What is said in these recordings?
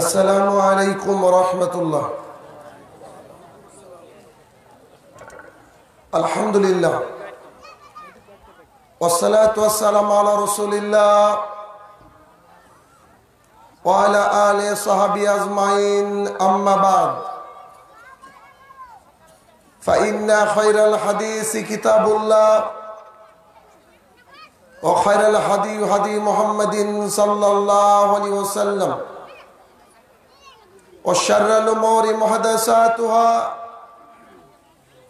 আসসালামু আলাইকুম রহমতুল্লাহ আলহামদুলিল্লাহ ওসালাতাম আলা রসুলিল্লাহ ওয়ালা আলে সাহাবি আজমাইন আম্মাবাদ فإن خير الحديث كتاب الله وخير الحديث هدي محمد صلى الله عليه وسلم وشر الأمور محدثاتها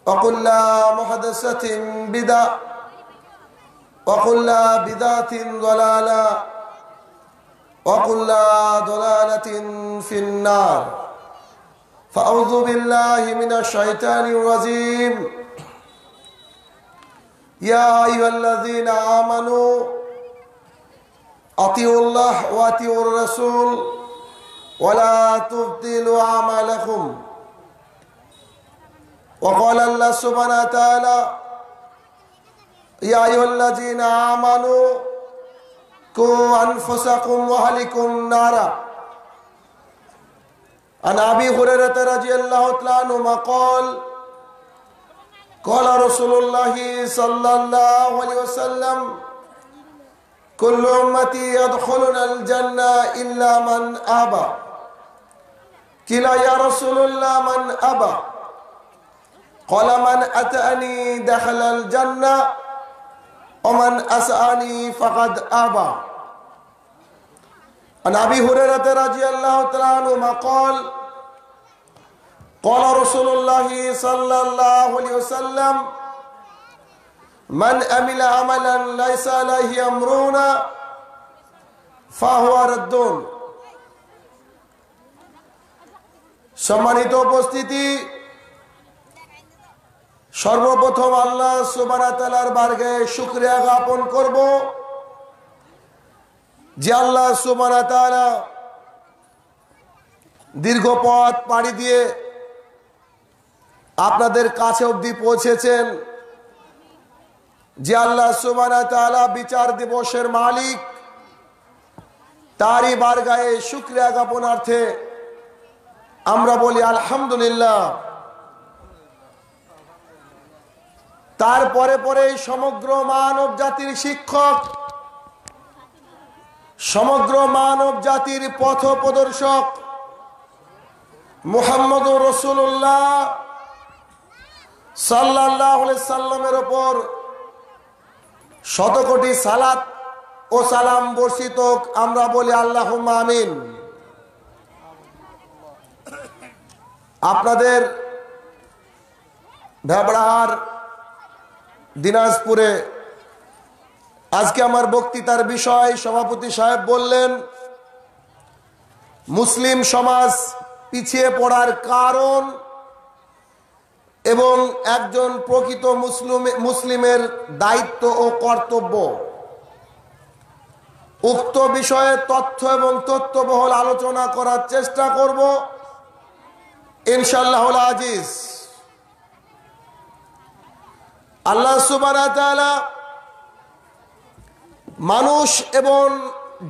وكل محدثة بدع وكل بدعة ضلالة وكل ضلالة في النار فأعوذ بالله من الشيطان الرجيم يا أيها الذين آمنوا أطيعوا الله وأطيعوا الرسول ولا تبطلوا أعمالكم وقال الله سبحانه وتعالى يا أيها الذين آمنوا قوا أنفسكم وأهلكم نارا عن أبي هريرة رضي الله تعالى عنه قال قال رسول الله صلى الله عليه وسلم كل أمتي يدخلون الجنة إلا من أبى قيل يا رسول الله من أبى قال من أتاني دخل الجنة ومن أسأني فقد أبى عن أبي هريرة رضي الله تعالى عنه قال قال رسول الله صلى الله عليه وسلم من عمل عملا ليس عليه أمرنا فهو ردون সম্মানিত উপস্থিতি সর্বপ্রথম আল্লাহ সুবানাতালার বার্গে শুক্রিয়া জ্ঞাপন করব যে আল্লাহ সুবানাতালা দীর্ঘ পথ পাড়ি দিয়ে আপনাদের কাছে অবধি পৌঁছেছেন যে আল্লাহ সুবানাতালা বিচার দিবসের মালিক তারই গায়ে শুক্রিয়া জ্ঞাপনার্থে আমরা বলি আলহামদুলিল্লাহ তারপরে পরে সমগ্র মানব জাতির শিক্ষক সমগ্র মানব জাতির পথ প্রদর্শক মোহাম্মদ রসুল্লাহ সাল্লাহ সাল্লামের ওপর শতকোটি সালাত ও সালাম বর্ষিত আমরা বলি আল্লাহ আমিন আপনাদের ভেবড়াহার দিনাজপুরে আজকে আমার বক্তৃতার বিষয় সভাপতি সাহেব বললেন মুসলিম সমাজ পিছিয়ে পড়ার কারণ এবং একজন প্রকৃত মুসলিম মুসলিমের দায়িত্ব ও কর্তব্য উক্ত বিষয়ে তথ্য এবং তথ্যবহল আলোচনা করার চেষ্টা করব ইনশাল্লাহ আজিজ আল্লাহ সুবাহ মানুষ এবং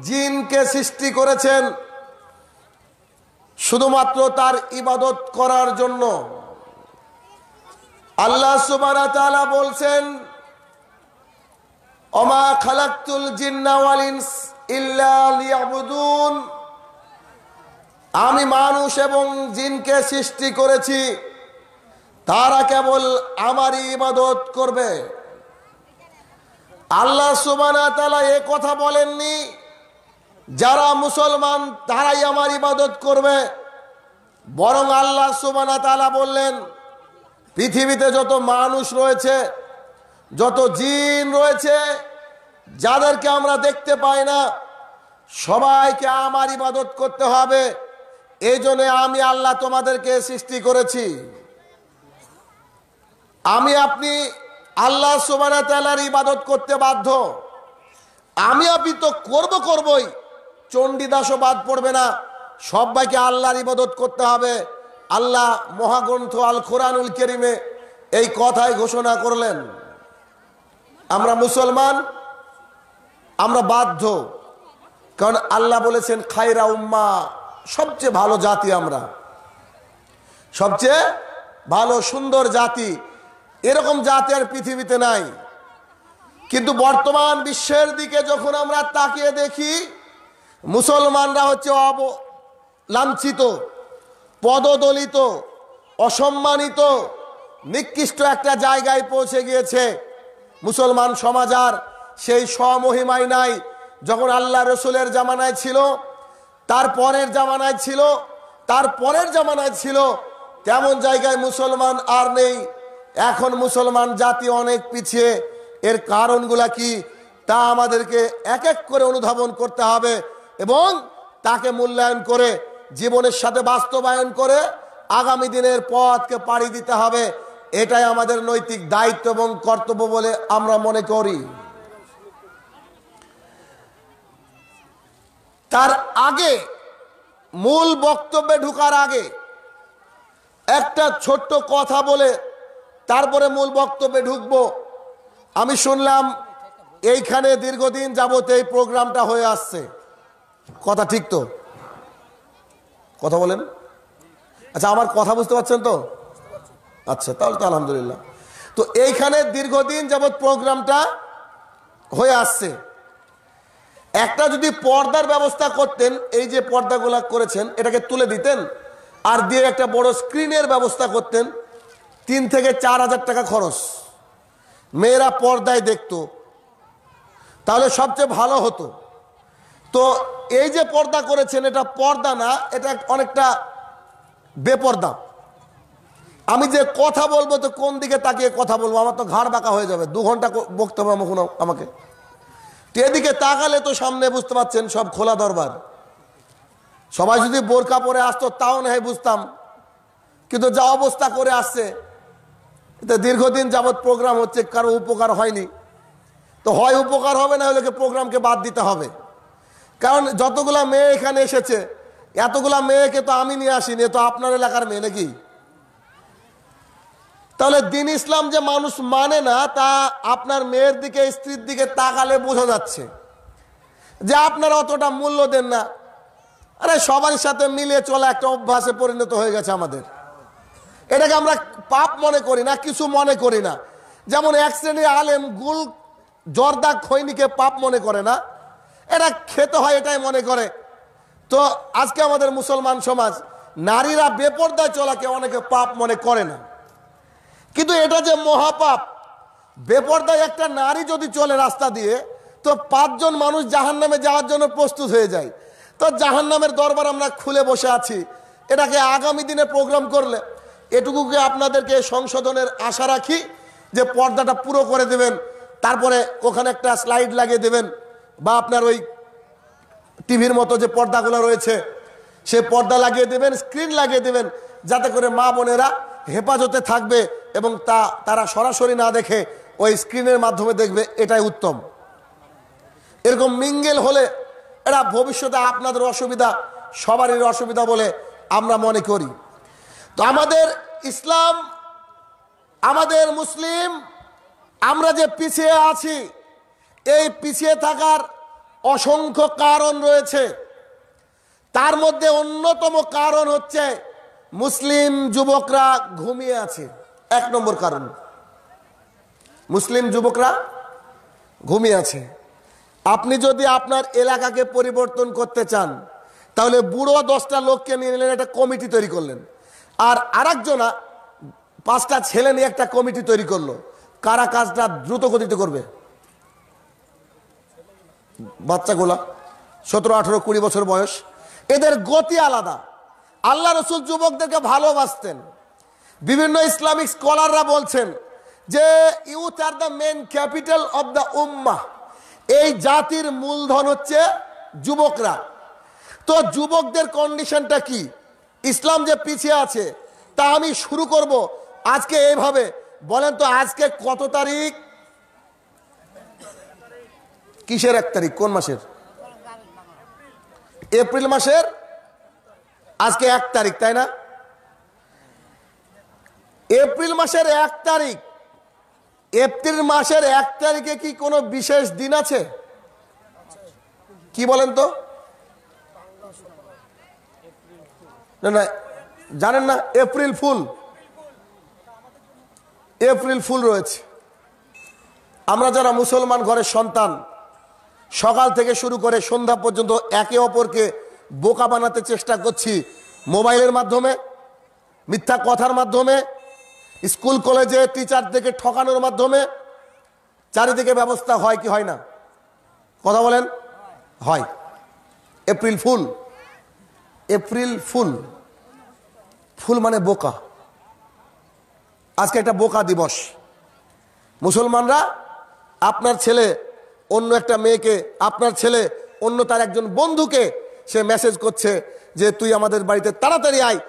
জিনকে সৃষ্টি করেছেন শুধুমাত্র তার ইবাদত করার জন্য আল্লাহ সুবাহ বলছেন অমা খালাক্তুল জিন্না ইল্লা লিয়াবুদুন আমি মানুষ এবং জিনকে সৃষ্টি করেছি তারা কেবল আমারই ইবাদত করবে আল্লাহ সুবানা তালা এ কথা বলেননি যারা মুসলমান তারাই আমার ইবাদত করবে বরং আল্লাহ সুবানা তালা বললেন পৃথিবীতে যত মানুষ রয়েছে যত জিন রয়েছে যাদেরকে আমরা দেখতে পাই না সবাইকে আমার ইবাদত করতে হবে এই জন্য আমি আল্লাহ তোমাদেরকে সৃষ্টি করেছি আমি আপনি আল্লাহ সোমানা ইবাদত করতে বাধ্য আমি আপনি তো করবো করবই চণ্ডীদাসও বাদ পড়বে না সবাইকে আল্লাহর ইবাদত করতে হবে আল্লাহ মহাগ্রন্থ আল খোরানুল কেরিমে এই কথাই ঘোষণা করলেন আমরা মুসলমান আমরা বাধ্য কারণ আল্লাহ বলেছেন খাইরা উম্মা সবচেয়ে ভালো জাতি আমরা সবচেয়ে ভালো সুন্দর জাতি এরকম জাতি আর পৃথিবীতে নাই কিন্তু বর্তমান বিশ্বের দিকে যখন আমরা তাকিয়ে দেখি মুসলমানরা হচ্ছে অব লাঞ্ছিত পদদলিত অসম্মানিত নিকৃষ্ট একটা জায়গায় পৌঁছে গিয়েছে মুসলমান সমাজ আর সেই স্বমহিমায় নাই যখন আল্লাহ রসুলের জামানায় ছিল তার পরের জামানায় ছিল তার পরের জামানায় ছিল তেমন জায়গায় মুসলমান আর নেই এখন মুসলমান জাতি অনেক পিছিয়ে এর কারণগুলা কি তা আমাদেরকে এক এক করে অনুধাবন করতে হবে এবং তাকে মূল্যায়ন করে জীবনের সাথে বাস্তবায়ন করে আগামী দিনের পথকে পাড়ি দিতে হবে এটাই আমাদের নৈতিক দায়িত্ব এবং কর্তব্য বলে আমরা মনে করি তার আগে মূল বক্তব্যে ঢুকার আগে একটা ছোট্ট কথা বলে তারপরে মূল বক্তব্যে ঢুকবো আমি শুনলাম এইখানে দীর্ঘদিন যাবত এই প্রোগ্রামটা হয়ে আসছে কথা ঠিক তো কথা বলেন আচ্ছা আমার কথা বুঝতে পারছেন তো আচ্ছা তাহলে তো আলহামদুলিল্লাহ তো এইখানে দীর্ঘদিন যাবৎ প্রোগ্রামটা হয়ে আসছে একটা যদি পর্দার ব্যবস্থা করতেন এই যে পর্দাগুলা করেছেন এটাকে তুলে দিতেন আর দিয়ে একটা বড় স্ক্রিনের ব্যবস্থা করতেন তিন থেকে চার হাজার টাকা খরচ মেয়েরা পর্দায় দেখত তাহলে সবচেয়ে ভালো হতো তো এই যে পর্দা করেছেন এটা পর্দা না এটা অনেকটা বেপর্দা আমি যে কথা বলবো তো কোন দিকে তাকিয়ে কথা বলবো আমার তো ঘাড় বাঁকা হয়ে যাবে দু ঘন্টা বক্তব্য হবে আমাকে এদিকে তাকালে তো সামনে বুঝতে পারছেন সব খোলা দরবার সবাই যদি বোরকা পরে আসতো তাও না বুঝতাম কিন্তু যা অবস্থা করে আসছে দীর্ঘদিন যাবৎ প্রোগ্রাম হচ্ছে কারো উপকার হয়নি তো হয় উপকার হবে না হলে প্রোগ্রামকে বাদ দিতে হবে কারণ যতগুলা মেয়ে এখানে এসেছে এতগুলা মেয়েকে তো আমি নিয়ে আসিনি তো আপনার এলাকার মেয়ে নাকি তাহলে দিন ইসলাম যে মানুষ মানে না তা আপনার মেয়ের দিকে স্ত্রীর দিকে তাকালে বোঝা যাচ্ছে যে আপনারা অতটা মূল্য দেন না আরে সবার সাথে মিলে চলা একটা অভ্যাসে পরিণত হয়ে গেছে আমাদের এটাকে আমরা পাপ মনে করি না কিছু মনে করি না যেমন এক শ্রেণীর আলেম গুল জর্দা খৈনিকে পাপ মনে করে না এটা খেতে হয় এটাই মনে করে তো আজকে আমাদের মুসলমান সমাজ নারীরা বেপর্দায় চলাকে অনেকে পাপ মনে করে না কিন্তু এটা যে মহাপাপ বেপর্দায় একটা নারী যদি চলে রাস্তা দিয়ে তো পাঁচজন মানুষ জাহান নামে যাওয়ার জন্য প্রস্তুত হয়ে যায় তো জাহান নামের দরবার আমরা খুলে বসে আছি এটাকে আগামী দিনে প্রোগ্রাম করলে এটুকুকে আপনাদেরকে সংশোধনের আশা রাখি যে পর্দাটা পুরো করে দেবেন তারপরে ওখানে একটা স্লাইড লাগিয়ে দেবেন বা আপনার ওই টিভির মতো যে পর্দাগুলো রয়েছে সে পর্দা লাগিয়ে দেবেন স্ক্রিন লাগিয়ে দেবেন যাতে করে মা বোনেরা হেফাজতে থাকবে এবং তা তারা সরাসরি না দেখে ওই স্ক্রিনের মাধ্যমে দেখবে এটাই উত্তম এরকম মিঙ্গেল হলে এটা ভবিষ্যতে আপনাদের অসুবিধা সবারই অসুবিধা বলে আমরা মনে করি তো আমাদের ইসলাম আমাদের মুসলিম আমরা যে পিছিয়ে আছি এই পিছিয়ে থাকার অসংখ্য কারণ রয়েছে তার মধ্যে অন্যতম কারণ হচ্ছে মুসলিম যুবকরা ঘুমিয়ে আছে এক নম্বর কারণ মুসলিম যুবকরা ঘুমিয়ে আছে আপনি যদি আপনার এলাকাকে পরিবর্তন করতে চান তাহলে বুড়ো দশটা লোককে নিয়ে নিলেন একটা কমিটি তৈরি করলেন আর আরেকজনা পাঁচটা ছেলে নিয়ে একটা কমিটি তৈরি করলো কারা কাজটা দ্রুত গতিতে করবে বাচ্চাগুলা সতেরো আঠেরো কুড়ি বছর বয়স এদের গতি আলাদা আল্লাহ রসুল যুবকদেরকে ভালোবাসতেন বিভিন্ন ইসলামিক স্কলাররা বলছেন যে youth are the main capital of the উম্মা এই জাতির মূলধন হচ্ছে যুবকরা তো যুবকদের কন্ডিশনটা কি ইসলাম যে পিছিয়ে আছে তা আমি শুরু করব আজকে এইভাবে বলেন তো আজকে কত তারিখ কিসের এক তারিখ কোন মাসের এপ্রিল মাসের আজকে এক তারিখ তাই না এপ্রিল মাসের এক তারিখ এপ্রিল মাসের এক তারিখে কি কোনো বিশেষ দিন আছে কি বলেন তো না না জানেন না এপ্রিল ফুল এপ্রিল ফুল রয়েছে আমরা যারা মুসলমান ঘরের সন্তান সকাল থেকে শুরু করে সন্ধ্যা পর্যন্ত একে অপরকে বোকা বানাতে চেষ্টা করছি মোবাইলের মাধ্যমে মিথ্যা কথার মাধ্যমে স্কুল কলেজে টিচারদেরকে ঠকানোর মাধ্যমে চারিদিকে ব্যবস্থা হয় কি হয় না কথা বলেন হয় এপ্রিল ফুল এপ্রিল ফুল ফুল মানে বোকা আজকে একটা বোকা দিবস মুসলমানরা আপনার ছেলে অন্য একটা মেয়েকে আপনার ছেলে অন্য তার একজন বন্ধুকে সে মেসেজ করছে যে তুই আমাদের বাড়িতে তাড়াতাড়ি আয়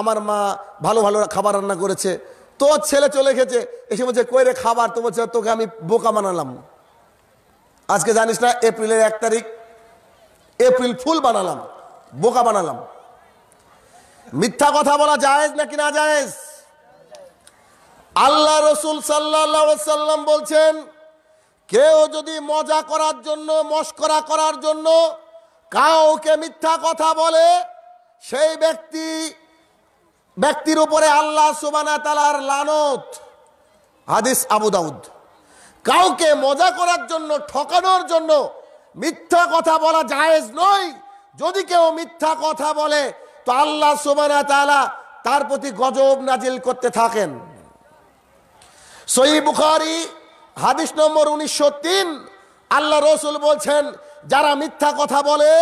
আমার মা ভালো ভালো খাবার রান্না করেছে তোর ছেলে চলে গেছে এসে বলছে কই রে খাবার তো বলছে তোকে আমি বোকা বানালাম আজকে জানিস না এপ্রিলের এক তারিখ এপ্রিল ফুল বানালাম বোকা বানালাম মিথ্যা কথা বলা জায়েজ নাকি না জায়েজ আল্লাহ রসুল সাল্লাম বলছেন কেউ যদি মজা করার জন্য মস্করা করার জন্য কাউকে মিথ্যা কথা বলে সেই ব্যক্তি ব্যক্তির উপরে আল্লাহ সুবানা তালার লানত হাদিস আবু দাউদ কাউকে মজা করার জন্য ঠকানোর জন্য মিথ্যা কথা বলা জায়েজ নয় যদি কেউ মিথ্যা কথা বলে তো আল্লাহ সোবানা তালা তার প্রতি গজব নাজিল করতে থাকেন সই বুখারি হাদিস নম্বর উনিশশো তিন আল্লাহ রসুল বলছেন যারা মিথ্যা কথা বলে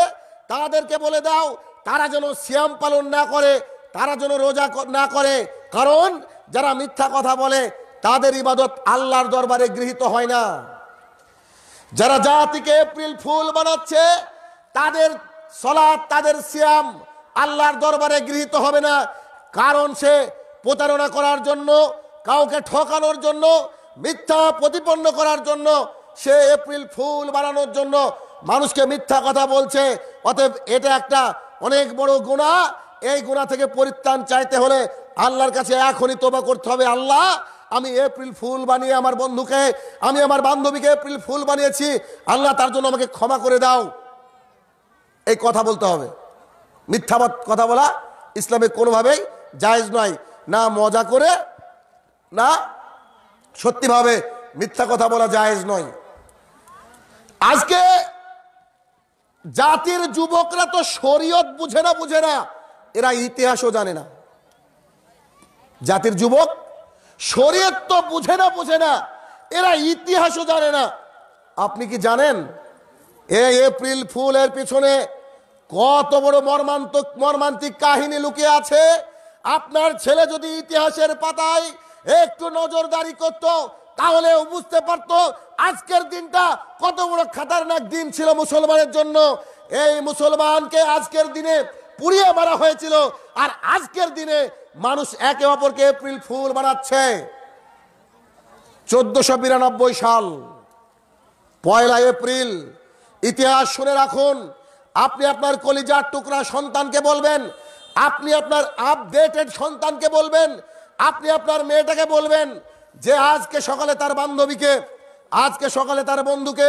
তাদেরকে বলে দাও তারা যেন শ্যাম পালন না করে তারা যেন রোজা না করে কারণ যারা মিথ্যা কথা বলে তাদের ইবাদত আল্লাহর দরবারে গৃহীত হয় না যারা জাতিকে এপ্রিল ফুল বানাচ্ছে তাদের সলাদ তাদের সিয়াম আল্লাহর দরবারে গৃহীত হবে না কারণ সে প্রতারণা করার জন্য কাউকে ঠকানোর জন্য মিথ্যা প্রতিপন্ন করার জন্য সে এপ্রিল ফুল বানানোর জন্য মানুষকে মিথ্যা কথা বলছে অতএব এটা একটা অনেক বড় গুণা এই গোনা থেকে পরিত্রাণ চাইতে হলে আল্লাহর কাছে এখনই তোবা করতে হবে আল্লাহ আমি এপ্রিল ফুল বানিয়ে আমার বন্ধুকে আমি আমার বান্ধবীকে এপ্রিল ফুল বানিয়েছি আল্লাহ তার জন্য আমাকে ক্ষমা করে দাও এই কথা বলতে হবে মিথ্যাবাদ কথা বলা ইসলামে কোনোভাবেই জায়জ নয় না মজা করে না সত্যিভাবে মিথ্যা কথা বলা জায়েজ নয় আজকে জাতির যুবকরা তো শরীয়ত বুঝে না বুঝে না এরা ইতিহাসও জানে না জাতির যুবক শরীয়ত তো বুঝে না বুঝে না এরা ইতিহাসও জানে না আপনি কি জানেন এ এপ্রিল ফুল এর পিছনে কত বড় মর্মান্তক মর্মান্তিক কাহিনী লুকিয়ে আছে আপনার ছেলে যদি ইতিহাসের পাতায় একটু নজরদারি করত তাহলে বুঝতে পারত আজকের দিনটা কত বড় খাতারনাক দিন ছিল মুসলমানের জন্য এই মুসলমানকে আজকের দিনে পুড়িয়ে মারা হয়েছিল আর আজকের দিনে মানুষ একে অপরকে এপ্রিল ফুল বানাচ্ছে চোদ্দশো বিরানব্বই সাল পয়লা এপ্রিল ইতিহাস শুনে রাখুন আপনি আপনার কলিজার টুকরা সন্তানকে বলবেন আপনি আপনার আপডেটেড সন্তানকে বলবেন আপনি আপনার মেয়েটাকে বলবেন যে আজকে সকালে তার বান্ধবীকে আজকে সকালে তার বন্ধুকে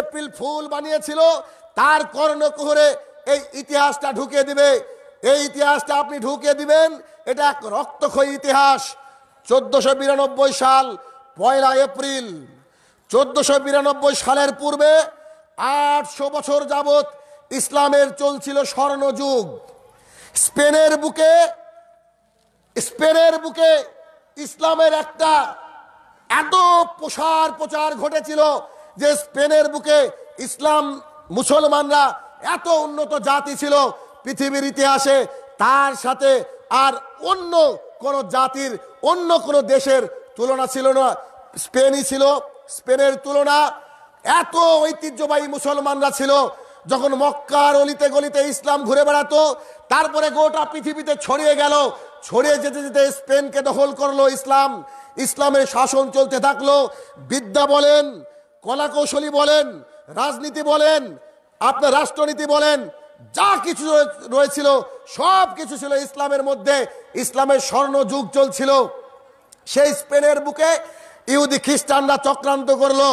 এপ্রিল ফুল বানিয়েছিল তার কর্ণকুহরে এই ইতিহাসটা ঢুকিয়ে দিবে এই ইতিহাসটা আপনি ঢুকিয়ে দিবেন এটা এক রক্তক্ষয়ী ইতিহাস চোদ্দশো বিরানব্বই সাল পয়লা এপ্রিল চোদ্দশো সালের পূর্বে আটশো বছর যাবত ইসলামের চলছিল স্বর্ণযুগ স্পেনের বুকে স্পেনের বুকে ইসলামের একটা এত প্রসার প্রচার ঘটেছিল যে স্পেনের বুকে ইসলাম মুসলমানরা এত উন্নত জাতি ছিল পৃথিবীর ইতিহাসে তার সাথে আর অন্য কোনো জাতির অন্য কোনো দেশের তুলনা ছিল না স্পেনই ছিল স্পেনের তুলনা এত ঐতিহ্যবাহী মুসলমানরা ছিল যখন মক্কার অলিতে গলিতে ইসলাম ঘুরে বেড়াতো তারপরে গোটা পৃথিবীতে ছড়িয়ে গেল ছড়িয়ে যেতে যেতে স্পেনকে দখল করলো ইসলাম ইসলামের শাসন চলতে থাকলো বিদ্যা বলেন কলাকৌশলী বলেন রাজনীতি বলেন আপনার রাষ্ট্রনীতি বলেন যা কিছু রয়েছিল সব কিছু ছিল ইসলামের মধ্যে ইসলামের স্বর্ণ যুগ চলছিল সেই স্পেনের বুকে ইহুদি খ্রিস্টানরা চক্রান্ত করলো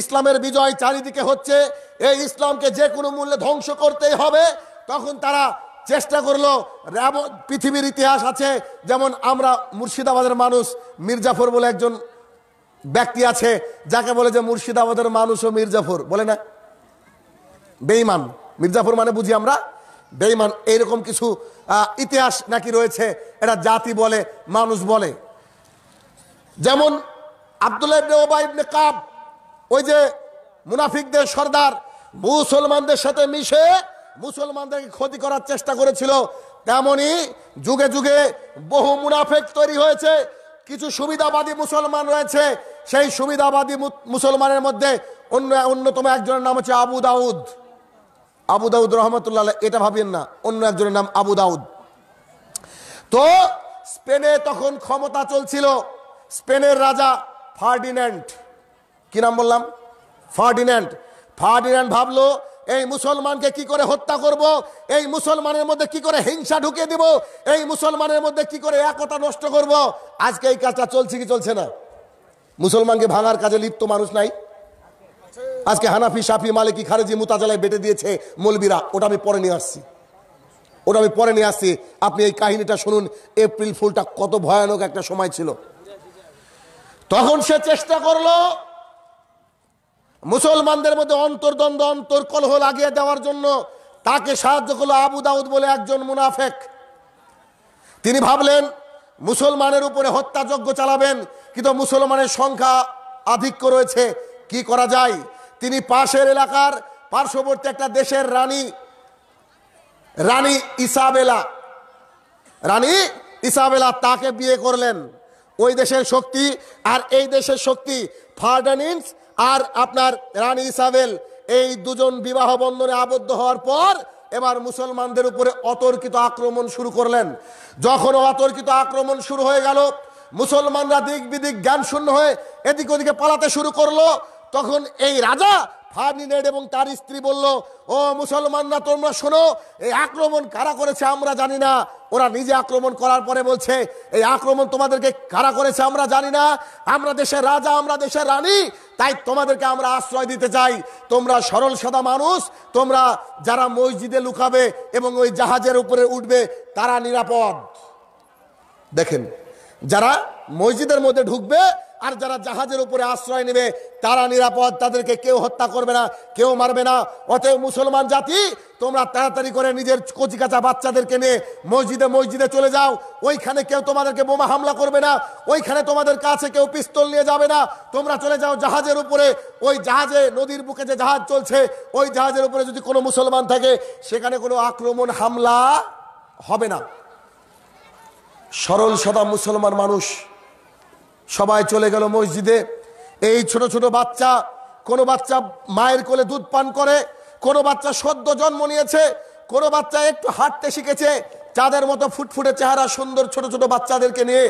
ইসলামের বিজয় চারিদিকে হচ্ছে এই ইসলামকে যে কোনো মূল্যে ধ্বংস করতেই হবে তখন তারা চেষ্টা করলো পৃথিবীর ইতিহাস আছে যেমন আমরা মুর্শিদাবাদের মানুষ মির্জাফর বলে একজন ব্যক্তি আছে যাকে বলে যে মুর্শিদাবাদের মানুষ ও মির্জাফর বলে না বেইমান মির্জাফর মানে বুঝি আমরা বেইমান এইরকম কিছু ইতিহাস নাকি রয়েছে এটা জাতি বলে মানুষ বলে যেমন আবদুল্লাহ ইবনে কাব ওই যে মুনাফিকদের সর্দার মুসলমানদের সাথে মিশে মুসলমানদেরকে ক্ষতি করার চেষ্টা করেছিল তেমনি যুগে যুগে বহু মুনাফেক তৈরি হয়েছে কিছু সুবিধাবাদী মুসলমান রয়েছে সেই সুবিধাবাদী মুসলমানের মধ্যে অন্য অন্যতম একজনের নাম হচ্ছে আবু দাউদ আবু দাউদ রহমতুল্লাহ এটা ভাবেন না অন্য একজনের নাম আবু দাউদ তো স্পেনে তখন ক্ষমতা চলছিল স্পেনের রাজা ফার্ডিন্যান্ড কি নাম বললাম ফার্ডিন্যান্ড ফার্ডিন্যান্ড ভাবলো এই মুসলমানকে কি করে হত্যা করব। এই মুসলমানের মধ্যে কি করে হিংসা ঢুকিয়ে দিব এই মুসলমানের মধ্যে কি করে একতা নষ্ট করব। আজকে এই কাজটা চলছে কি চলছে না মুসলমানকে ভাঙার কাজে লিপ্ত মানুষ নাই আজকে হানাফি সাফি মালিকি খারেজি মুতাজালায় বেটে দিয়েছে মলবিরা ওটা আমি পরে নিয়ে আসছি ওটা আমি পরে নিয়ে আসছি আপনি এই কাহিনীটা শুনুন এপ্রিল ফুলটা কত ভয়ানক একটা সময় ছিল তখন সে চেষ্টা করল মুসলমানদের মধ্যে অন্তর্দ্বন্দ্ব অন্তর কলহ লাগিয়ে দেওয়ার জন্য তাকে সাহায্য করলো আবু দাউদ বলে একজন মুনাফেক তিনি ভাবলেন মুসলমানের উপরে হত্যাযজ্ঞ চালাবেন কিন্তু মুসলমানের সংখ্যা আধিক্য রয়েছে কি করা যায় তিনি পাশের এলাকার পার্শ্ববর্তী একটা দেশের রানী রানী ইসাবেলা রানী ইসাবেলা তাকে বিয়ে করলেন ওই দেশের শক্তি আর এই দেশের শক্তি ফার্ডানিন্স আর আপনার রানী ইসাবেল এই দুজন বিবাহ বন্ধনে আবদ্ধ হওয়ার পর এবার মুসলমানদের উপরে অতর্কিত আক্রমণ শুরু করলেন যখন অতর্কিত আক্রমণ শুরু হয়ে গেল মুসলমানরা দিক বিদিক জ্ঞান শূন্য হয়ে এদিক ওদিকে পালাতে শুরু করলো তখন এই রাজা ফার্নিনেড এবং তার স্ত্রী বলল ও মুসলমানরা তোমরা শোনো এই আক্রমণ কারা করেছে আমরা জানি না ওরা নিজে আক্রমণ করার পরে বলছে এই আক্রমণ তোমাদেরকে কারা করেছে আমরা জানি না আমরা দেশের রাজা আমরা দেশের রানী তাই তোমাদেরকে আমরা আশ্রয় দিতে চাই তোমরা সরল সাদা মানুষ তোমরা যারা মসজিদে লুকাবে এবং ওই জাহাজের উপরে উঠবে তারা নিরাপদ দেখেন যারা মসজিদের মধ্যে ঢুকবে আর যারা জাহাজের উপরে আশ্রয় নেবে তারা নিরাপদ তাদেরকে কেউ হত্যা করবে না কেউ মারবে না অতএব মুসলমান জাতি তোমরা তাড়াতাড়ি করে নিজের কাঁচা বাচ্চাদেরকে নিয়ে মসজিদে মসজিদে চলে যাও ওইখানে কেউ তোমাদেরকে বোমা হামলা করবে না ওইখানে তোমাদের কাছে কেউ পিস্তল নিয়ে যাবে না তোমরা চলে যাও জাহাজের উপরে ওই জাহাজে নদীর বুকে যে জাহাজ চলছে ওই জাহাজের উপরে যদি কোনো মুসলমান থাকে সেখানে কোনো আক্রমণ হামলা হবে না সরল সদা মুসলমান মানুষ সবাই চলে গেল মসজিদে এই ছোট ছোট বাচ্চা কোনো বাচ্চা মায়ের কোলে দুধ পান করে কোনো বাচ্চা সদ্য জন্ম নিয়েছে কোনো বাচ্চা একটু হাঁটতে শিখেছে চাঁদের মতো ফুটফুটে চেহারা সুন্দর ছোট ছোট বাচ্চাদেরকে নিয়ে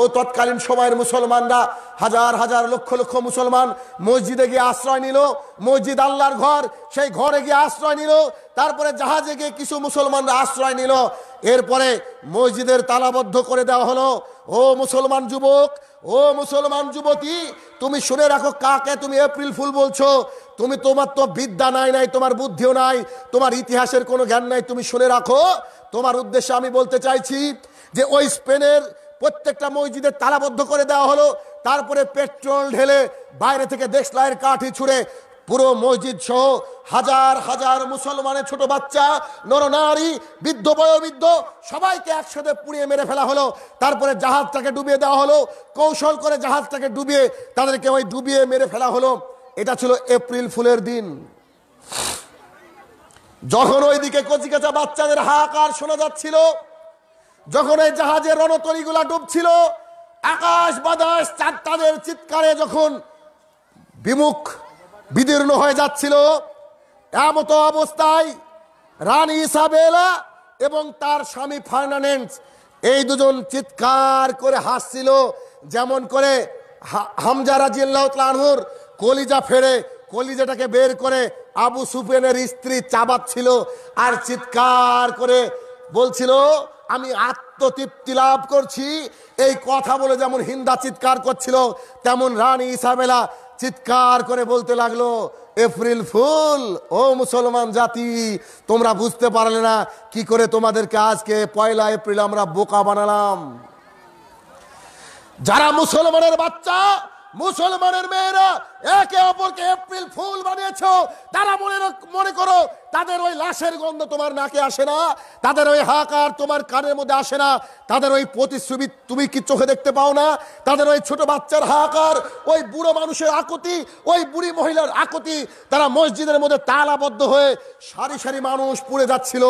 ও তৎকালীন সময়ের মুসলমানরা হাজার হাজার লক্ষ লক্ষ মুসলমান মসজিদে গিয়ে আশ্রয় নিল মসজিদ আল্লাহর ঘর সেই ঘরে গিয়ে আশ্রয় নিল তারপরে জাহাজে গিয়ে কিছু মুসলমানরা আশ্রয় নিল এরপরে মসজিদের তালাবদ্ধ করে দেওয়া হলো ও মুসলমান যুবক ও মুসলমান যুবতী তুমি শুনে রাখো কাকে তুমি এপ্রিল ফুল বলছো তুমি তোমার তো বিদ্যা নাই নাই তোমার বুদ্ধিও নাই তোমার ইতিহাসের কোনো জ্ঞান নাই তুমি শুনে রাখো তোমার উদ্দেশ্যে আমি বলতে চাইছি যে ওই স্পেনের প্রত্যেকটা মসজিদে তালাবদ্ধ করে দেওয়া হলো তারপরে পেট্রোল ঢেলে বাইরে থেকে দেশলাইয়ের কাঠি ছুঁড়ে পুরো মসজিদ সহ হাজার হাজার মুসলমানের ছোট বাচ্চা নরনারী বৃদ্ধ বয়বৃদ্ধ সবাইকে একসাথে পুড়িয়ে মেরে ফেলা হলো তারপরে জাহাজটাকে ডুবিয়ে দেওয়া হলো কৌশল করে জাহাজটাকে ডুবিয়ে তাদেরকে ওই ডুবিয়ে মেরে ফেলা হলো এটা ছিল এপ্রিল ফুলের দিন যখন ওইদিকে কাঁচা বাচ্চাদের হাহাকার শোনা যাচ্ছিল যখন ওই জাহাজের রণতরিগুলা ডুবছিল আকাশ বাতাস চারটাদের চিৎকারে যখন বিমুখ বিদীর্ণ হয়ে যাচ্ছিল এমতো অবস্থায় রানী ইসাবেলা এবং তার স্বামী ফার্নান্ডেন্স এই দুজন চিৎকার করে হাসছিল যেমন করে হামজারা জিল্লাহর কলিজা ফেরে কলিজাটাকে বের করে আবু সুফেনের স্ত্রী চাবাচ্ছিল আর চিৎকার করে বলছিল আমি আত্মতৃপ্তি লাভ করছি এই কথা বলে যেমন হিন্দা চিৎকার করছিল তেমন রানী ইসাবেলা চিৎকার করে বলতে লাগলো এপ্রিল ফুল ও মুসলমান জাতি তোমরা বুঝতে পারলে না কি করে তোমাদেরকে আজকে পয়লা এপ্রিল আমরা বোকা বানালাম যারা মুসলমানের বাচ্চা মুসলমানের মেয়েরা একে অপরকে এপ্রিল ফুল বানিয়েছ তারা মনে মনে করো তাদের ওই লাশের গন্ধ তোমার নাকে আসে না তাদের ওই হাকার তোমার কানের মধ্যে আসে না তাদের ওই প্রতিশ্রুতি তুমি কি চোখে দেখতে পাও না তাদের ওই ছোট বাচ্চার হাকার ওই বুড়ো মানুষের আকুতি ওই বুড়ি মহিলার আকুতি তারা মসজিদের মধ্যে তালাবদ্ধ হয়ে সারি সারি মানুষ পুড়ে যাচ্ছিল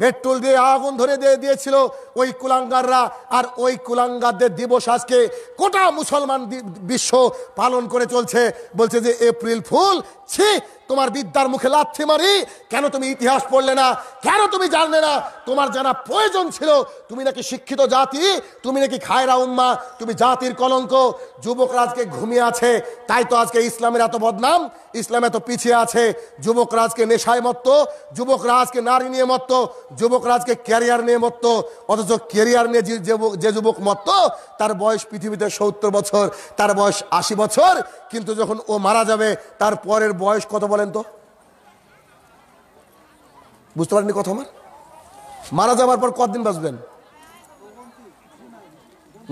পেট্রোল দিয়ে আগুন ধরে দিয়ে দিয়েছিল ওই কুলাঙ্গাররা আর ওই কুলাঙ্গারদের দিবস আজকে কোটা মুসলমান বিশ্ব পালন করে চলছে বলছে যে এপ্রিল ফুল ছি তোমার বিদ্যার মুখে লাথি মারি কেন তুমি ইতিহাস পড়লে না কেন তুমি জানলে না তোমার জানা প্রয়োজন ছিল তুমি নাকি শিক্ষিত জাতি তুমি নাকি খায়রা উম্মা তুমি জাতির কলঙ্ক যুবকরা আজকে ঘুমিয়ে আছে তাই তো আজকে ইসলামের এত বদনাম ইসলাম এত পিছিয়ে আছে যুবকরা আজকে নেশায় মত্ত যুবকরা আজকে নারী নিয়ে মত্ত যুবকরা আজকে ক্যারিয়ার নিয়ে মত্ত অথচ ক্যারিয়ার নিয়ে যে যুবক মত্ত তার বয়স পৃথিবীতে সত্তর বছর তার বয়স আশি বছর কিন্তু যখন ও মারা যাবে তার পরের বয়স কত বছর বলেন তো বুঝতে পারেননি কথা আমার মারা যাবার পর কতদিন বাঁচবেন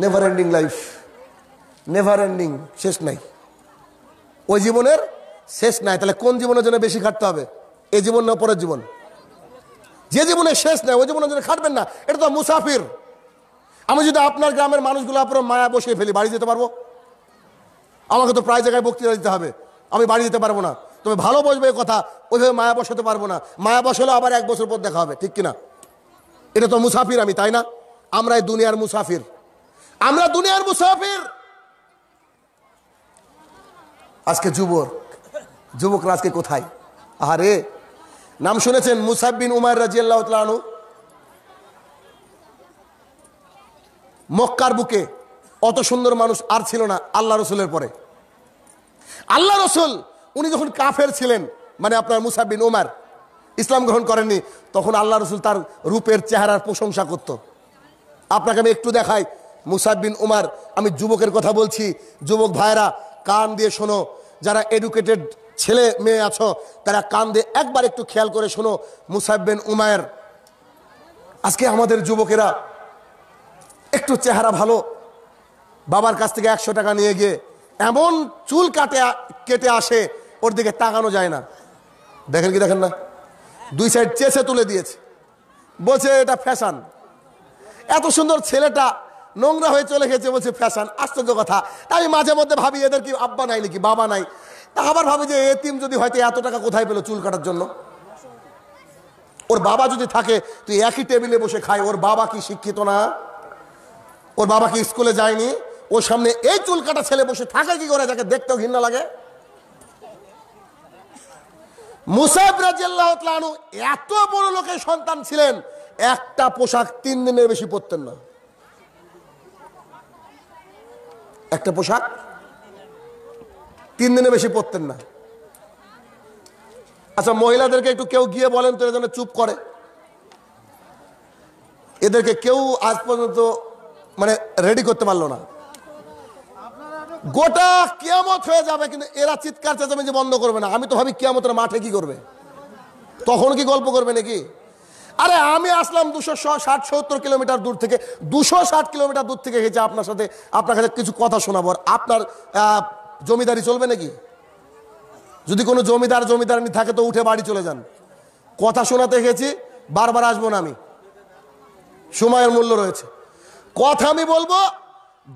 never ending life never ending শেষ নাই ওই জীবনের শেষ নাই তাহলে কোন জীবনের জন্য বেশি খাটতে হবে এই জীবন না পরের জীবন যে জীবনে শেষ নাই ওই জীবনের জন্য খাটবেন না এটা তো মুসাফির আমি যদি আপনার গ্রামের মানুষগুলো আপনার মায়া বসিয়ে ফেলি বাড়ি যেতে পারবো আমাকে তো প্রায় জায়গায় বক্তৃতা দিতে হবে আমি বাড়ি যেতে পারবো না তুমি ভালো বসবে কথা ওইভাবে মায়া বসাতে পারবো না মায়া বসালে আবার এক বছর পর দেখা হবে ঠিক কিনা এটা তো মুসাফির আমি তাই না আমরা এই দুনিয়ার মুসাফির আমরা দুনিয়ার মুসাফির আজকে যুবক যুবকরা আজকে কোথায় আহারে নাম শুনেছেন মুসাফিন উমার রাজি আল্লাহ মক্কার বুকে অত সুন্দর মানুষ আর ছিল না আল্লাহ রসুলের পরে আল্লাহ রসুল উনি যখন কাফের ছিলেন মানে আপনার মুসাবিন ওমার ইসলাম গ্রহণ করেননি তখন আল্লাহ রসুল তার রূপের চেহারার প্রশংসা করত আপনাকে আমি একটু দেখাই মুসাবিন ওমার আমি যুবকের কথা বলছি যুবক ভাইরা কান দিয়ে শোনো যারা এডুকেটেড ছেলে মেয়ে আছো তারা কান দিয়ে একবার একটু খেয়াল করে শোনো মুসাবিন উমায়ের আজকে আমাদের যুবকেরা একটু চেহারা ভালো বাবার কাছ থেকে একশো টাকা নিয়ে গিয়ে এমন চুল কাটে কেটে আসে ওর দিকে তাকানো যায় না দেখেন কি দেখেন না দুই সাইড চেসে তুলে দিয়েছে বলছে এটা ফ্যাশান এত সুন্দর ছেলেটা নোংরা হয়ে চলে গেছে বলছে ফ্যাশান আশ্চর্য কথা আমি মাঝে মধ্যে ভাবি এদের কি আব্বা নাই নাকি বাবা নাই তা আবার ভাবি যে এতিম যদি হয়তো এত টাকা কোথায় পেলো চুল কাটার জন্য ওর বাবা যদি থাকে তুই একই টেবিলে বসে খাই ওর বাবা কি শিক্ষিত না ওর বাবা কি স্কুলে যায়নি ওর সামনে এই চুল কাটা ছেলে বসে থাকে কি করে যাকে দেখতেও ঘৃণা লাগে মুসাইব রাজিয়াল্লাহতালু এত বড় লোকের সন্তান ছিলেন একটা পোশাক তিন দিনের বেশি পরতেন না একটা পোশাক তিন দিনের বেশি পরতেন না আচ্ছা মহিলাদেরকে একটু কেউ গিয়ে বলেন তো এজন্য চুপ করে এদেরকে কেউ আজ পর্যন্ত মানে রেডি করতে পারলো না গোটা কিয়ামত হয়ে যাবে কিন্তু এরা চিৎকার যে বন্ধ করবে না আমি তো ভাবি কিয়ামতের মাঠে কি করবে তখন কি গল্প করবে নাকি আরে আমি আসলাম দুশো ষাট সত্তর কিলোমিটার দূর থেকে দুশো ষাট কিলোমিটার দূর থেকে গেছে আপনার সাথে আপনার কাছে কিছু কথা শোনাবো আপনার জমিদারি চলবে নাকি যদি কোনো জমিদার জমিদারি থাকে তো উঠে বাড়ি চলে যান কথা শোনাতে গেছি বারবার আসবো না আমি সময়ের মূল্য রয়েছে কথা আমি বলবো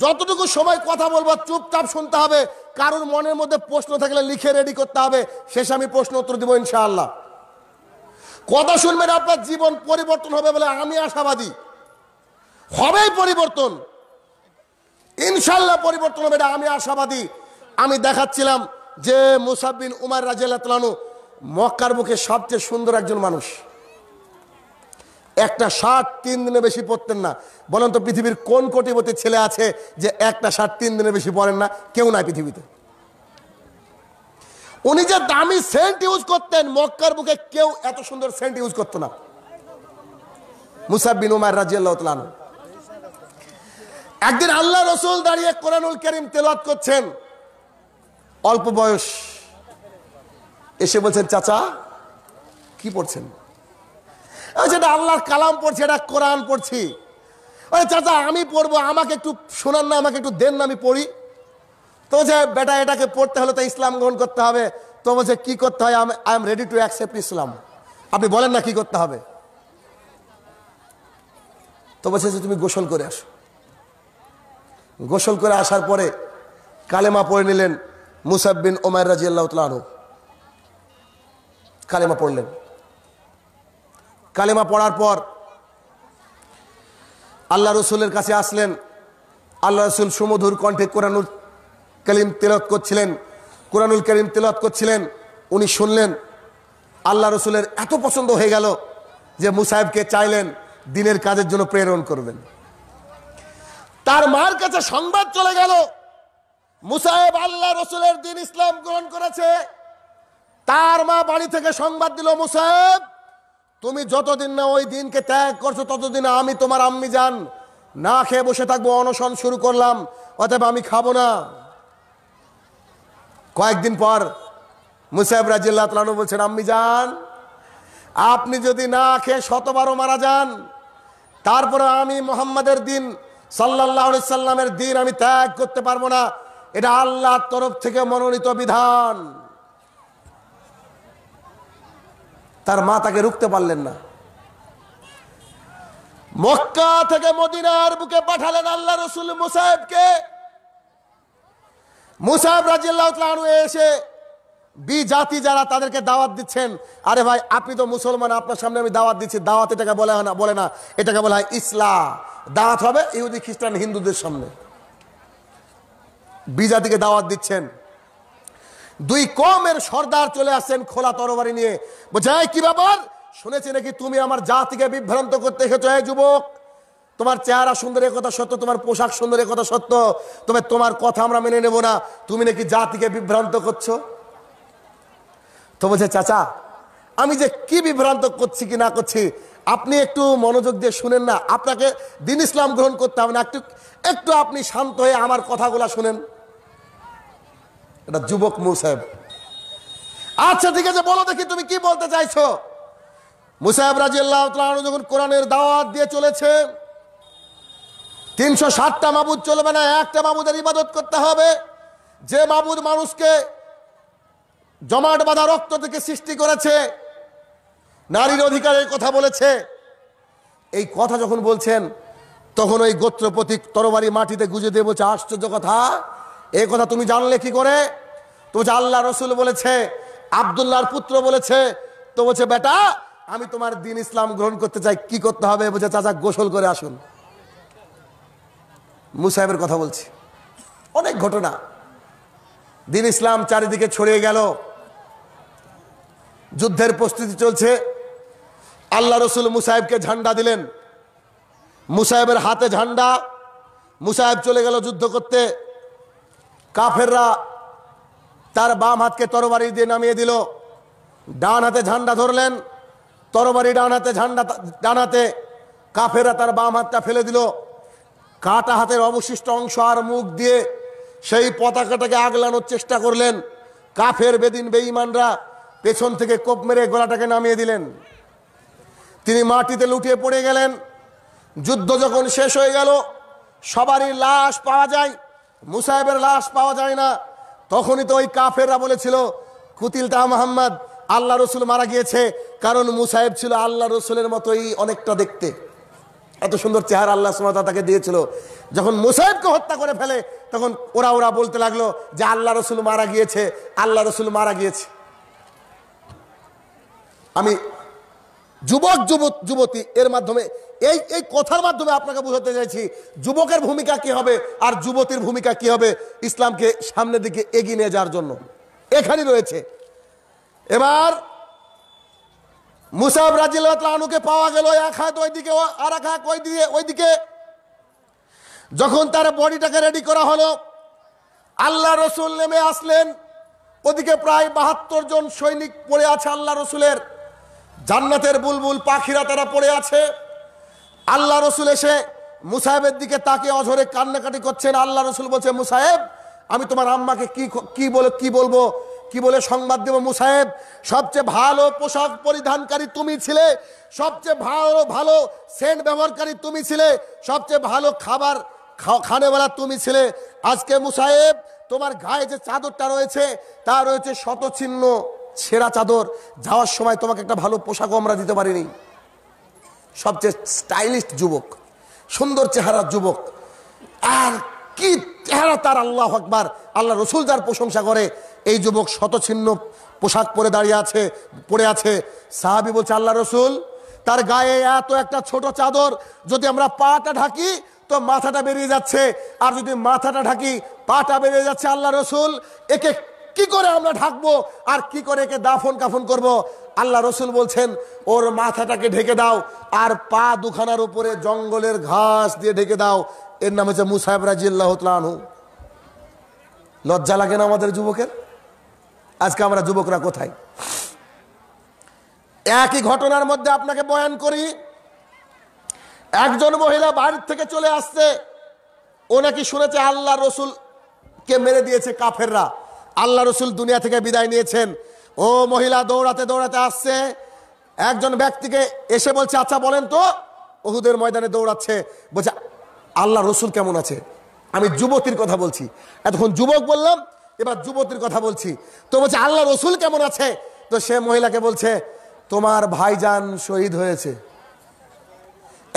যতটুকু সময় কথা বলবো চুপচাপ শুনতে হবে কারোর মনের মধ্যে প্রশ্ন থাকলে লিখে রেডি করতে হবে শেষে আমি প্রশ্ন উত্তর দিব ইনশাআল্লাহ কথা শুনবেন আপনার জীবন পরিবর্তন হবে বলে আমি আশাবাদী হবেই পরিবর্তন ইনশাল্লাহ পরিবর্তন হবে এটা আমি আশাবাদী আমি দেখাচ্ছিলাম যে মুসাববিন উমার রাজিয়াল্লাহ মক্কার মুখে সবচেয়ে সুন্দর একজন মানুষ একটা শার্ট তিন দিনে বেশি পরতেন না বলেন তো পৃথিবীর কোন কোটিপতি ছেলে আছে যে একটা শার্ট তিন দিনে বেশি পরেন না কেউ নাই পৃথিবীতে উনি যে দামি সেন্ট ইউজ করতেন মক্কার বুকে কেউ এত সুন্দর সেন্ট ইউজ করতো না মুসাববিন উমার রাজিয়াল্লাহতালান একদিন আল্লাহ রসুল দাঁড়িয়ে কোরআনুল করিম তেলাত করছেন অল্প বয়স এসে বলছেন চাচা কি পড়ছেন সেটা আল্লাহর কালাম পড়ছি এটা কোরআন পড়ছি ওই চাচা আমি পড়বো আমাকে একটু শোনান না আমাকে একটু দেন না আমি পড়ি তো যে বেটা এটাকে পড়তে হলে তো ইসলাম গ্রহণ করতে হবে তো বলছে কী করতে হয় I am ready to accept Islam আপনি বলেন না কি করতে হবে তো বলছে যে তুমি গোসল করে আসো গোসল করে আসার পরে কালেমা পড়ে নিলেন মুসাব্বিন ওমায় রাজিয়াল্লাহ তালু কালেমা পড়লেন কালেমা পড়ার পর আল্লাহ রসুলের কাছে আসলেন আল্লাহ রসুল সুমধুর কণ্ঠে কোরআনুল করিম তেলত করছিলেন কোরআনুল করিম তেলত করছিলেন উনি শুনলেন আল্লাহ রসুলের এত পছন্দ হয়ে গেল যে মুসাহেবকে চাইলেন দিনের কাজের জন্য প্রেরণ করবেন তার মার কাছে সংবাদ চলে গেল মুসাহেব আল্লাহ রসুলের দিন ইসলাম গ্রহণ করেছে তার মা বাড়ি থেকে সংবাদ দিল মুসাহেব তুমি যতদিন না ওই দিনকে ত্যাগ করছো ততদিন আমি তোমার আম্মি যান না খেয়ে বসে থাকবো অনশন শুরু করলাম অতএব আমি খাবো না কয়েকদিন পর মুসাহেব রাজিল্লা তালু বলছেন আম্মি যান আপনি যদি না খেয়ে শতবারও মারা যান তারপরে আমি মোহাম্মদের দিন সাল্লাহ সাল্লামের দিন আমি ত্যাগ করতে পারবো না এটা আল্লাহর তরফ থেকে মনোনীত বিধান তার মা তাকে রুখতে পারলেন না মক্কা থেকে মদিনার বুকে পাঠালেন আল্লাহ রসুল মুসাহেবকে মুসাহেব রাজিল্লাহ এসে বি জাতি যারা তাদেরকে দাওয়াত দিচ্ছেন আরে ভাই আপনি তো মুসলমান আপনার সামনে আমি দাওয়াত দিচ্ছি দাওয়াত এটাকে বলে না বলে না এটাকে বলা হয় ইসলাম দাওয়াত হবে ইহুদি খ্রিস্টান হিন্দুদের সামনে বি জাতিকে দাওয়াত দিচ্ছেন দুই কমের সর্দার চলে আসেন খোলা তরবারি নিয়ে বোঝায় কি ব্যাপার শুনেছি নাকি তুমি আমার জাতিকে বিভ্রান্ত করতে এসেছো হ্যাঁ যুবক তোমার চেহারা সুন্দর কথা সত্য তোমার পোশাক সুন্দর কথা সত্য তবে তোমার কথা আমরা মেনে নেব না তুমি নাকি জাতিকে বিভ্রান্ত করছো তো বলছে চাচা আমি যে কি বিভ্রান্ত করছি কি না করছি আপনি একটু মনোযোগ দিয়ে শুনেন না আপনাকে দিন ইসলাম গ্রহণ করতে হবে না একটু একটু আপনি শান্ত হয়ে আমার কথাগুলা শুনেন এটা যুবক মুসাহেব আচ্ছা ঠিক আছে বলো দেখি তুমি কি বলতে চাইছো মুসাহেব রাজিয়াল্লাহ যখন কোরআনের দাওয়াত দিয়ে চলেছে তিনশো ষাটটা মাবুদ চলবে না একটা মাবুদের ইবাদত করতে হবে যে মাবুদ মানুষকে জমাট বাঁধা রক্ত থেকে সৃষ্টি করেছে নারীর অধিকারের কথা বলেছে এই কথা যখন বলছেন তখন ওই গোত্রপতি তরবারি মাটিতে গুজে দিয়ে বলছে আশ্চর্য কথা এ কথা তুমি জানলে কি করে তো বলছে আল্লাহ রসুল বলেছে আবদুল্লাহর পুত্র বলেছে তো বলছে বেটা আমি তোমার দিন ইসলাম গ্রহণ করতে চাই কি করতে হবে বলছে চাচা গোসল করে আসুন মুসাহেবের কথা বলছি অনেক ঘটনা দিন ইসলাম চারিদিকে ছড়িয়ে গেল যুদ্ধের প্রস্তুতি চলছে আল্লাহ রসুল মুসাহেবকে ঝান্ডা দিলেন মুসাহেবের হাতে ঝান্ডা মুসাহেব চলে গেল যুদ্ধ করতে কাফেররা তার বাম হাতকে তরবারি দিয়ে নামিয়ে দিল ডান হাতে ঝান্ডা ধরলেন তরবারি ডান হাতে ঝান্ডা ডান হাতে কাফেরা তার বাম হাতটা ফেলে দিল কাটা হাতের অবশিষ্ট অংশ আর মুখ দিয়ে সেই পতাকাটাকে আগলানোর চেষ্টা করলেন কাফের বেদিন বেঈমানরা পেছন থেকে কোপ মেরে গলাটাকে নামিয়ে দিলেন তিনি মাটিতে লুটিয়ে পড়ে গেলেন যুদ্ধ যখন শেষ হয়ে গেল সবারই লাশ পাওয়া যায় মুসাহেবের লাশ পাওয়া যায় না তখনই তো ওই কাফেররা বলেছিল কুতিলতা মোহাম্মদ আল্লাহ রসুল মারা গিয়েছে কারণ মুসাহেব ছিল আল্লাহ রসুলের মতোই অনেকটা দেখতে এত সুন্দর চেহারা আল্লাহ সুমাতা তাকে দিয়েছিল যখন মুসাহেবকে হত্যা করে ফেলে তখন ওরা ওরা বলতে লাগলো যে আল্লাহ রসুল মারা গিয়েছে আল্লাহ রসুল মারা গিয়েছে আমি যুবক যুবক যুবতী এর মাধ্যমে এই এই কথার মাধ্যমে আপনাকে বোঝাতে চাইছি যুবকের ভূমিকা কি হবে আর যুবতীর ভূমিকা কি হবে ইসলামকে সামনের দিকে এগিয়ে নিয়ে যাওয়ার জন্য এখানে রয়েছে এবার মুসাফ রাজিলকে পাওয়া গেল এক হাত ওইদিকে আর এক হাত ওই দিয়ে ওইদিকে যখন তার বডিটাকে রেডি করা হলো আল্লাহ রসুল নেমে আসলেন ওদিকে প্রায় বাহাত্তর জন সৈনিক পড়ে আছে আল্লাহ রসুলের জান্নাতের বুলবুল পাখিরা তারা পড়ে আছে আল্লাহ রসুল এসে মুসাহেবের দিকে তাকে অঝরে কান্নাকাটি করছেন আল্লাহ রসুল বলছে মুসাহেব আমি তোমার আম্মাকে কি কি বলে কি বলবো কি বলে সংবাদ দেব মুসাহেব সবচেয়ে ভালো পোশাক পরিধানকারী তুমি ছিলে সবচেয়ে ভালো ভালো সেন্ট ব্যবহারকারী তুমি ছিলে সবচেয়ে ভালো খাবার খানেবেলা তুমি ছিলে আজকে মুসাহেব তোমার গায়ে যে চাদরটা রয়েছে তা রয়েছে চিহ্ন ছেঁড়া চাদর যাওয়ার সময় তোমাকে একটা ভালো পোশাকও আমরা দিতে পারিনি সবচেয়ে স্টাইলিস্ট যুবক সুন্দর চেহারার যুবক আর কি চেহারা তার আল্লাহ আকবার আল্লাহ রসুল যার প্রশংসা করে এই যুবক শতছিন্ন পোশাক পরে দাঁড়িয়ে আছে পড়ে আছে সাহাবি বলছে আল্লাহ রসুল তার গায়ে এত একটা ছোট চাদর যদি আমরা পাটা ঢাকি তো মাথাটা বেরিয়ে যাচ্ছে আর যদি মাথাটা ঢাকি পাটা বেরিয়ে যাচ্ছে আল্লাহ রসুল একে কি করে আমরা ঢাকবো আর কি করে একে দাফন কাফন করব। আল্লাহ রসুল বলছেন ওর মাথাটাকে ঢেকে দাও আর পা দুখানার উপরে জঙ্গলের ঘাস দিয়ে ঢেকে দাও এর নাম হচ্ছে মুসাহেব রাজিল্লাহ আনহু লজ্জা লাগে না আমাদের যুবকের আজকে আমরা যুবকরা কোথায় একই ঘটনার মধ্যে আপনাকে বয়ান করি একজন মহিলা বাড়ির থেকে চলে আসছে ও নাকি শুনেছে আল্লাহ রসুলকে মেরে দিয়েছে কাফেররা আল্লাহ রসুল দুনিয়া থেকে বিদায় নিয়েছেন ও মহিলা দৌড়াতে দৌড়াতে আসছে একজন ব্যক্তিকে এসে বলছে আচ্ছা বলেন তো ওহুদের ময়দানে দৌড়াচ্ছে বলছে আল্লাহ রসুল কেমন আছে আমি যুবতীর কথা বলছি এতক্ষণ যুবক বললাম এবার যুবতীর কথা বলছি তো বলছে আল্লাহ রসুল কেমন আছে তো সে মহিলাকে বলছে তোমার ভাইজান শহীদ হয়েছে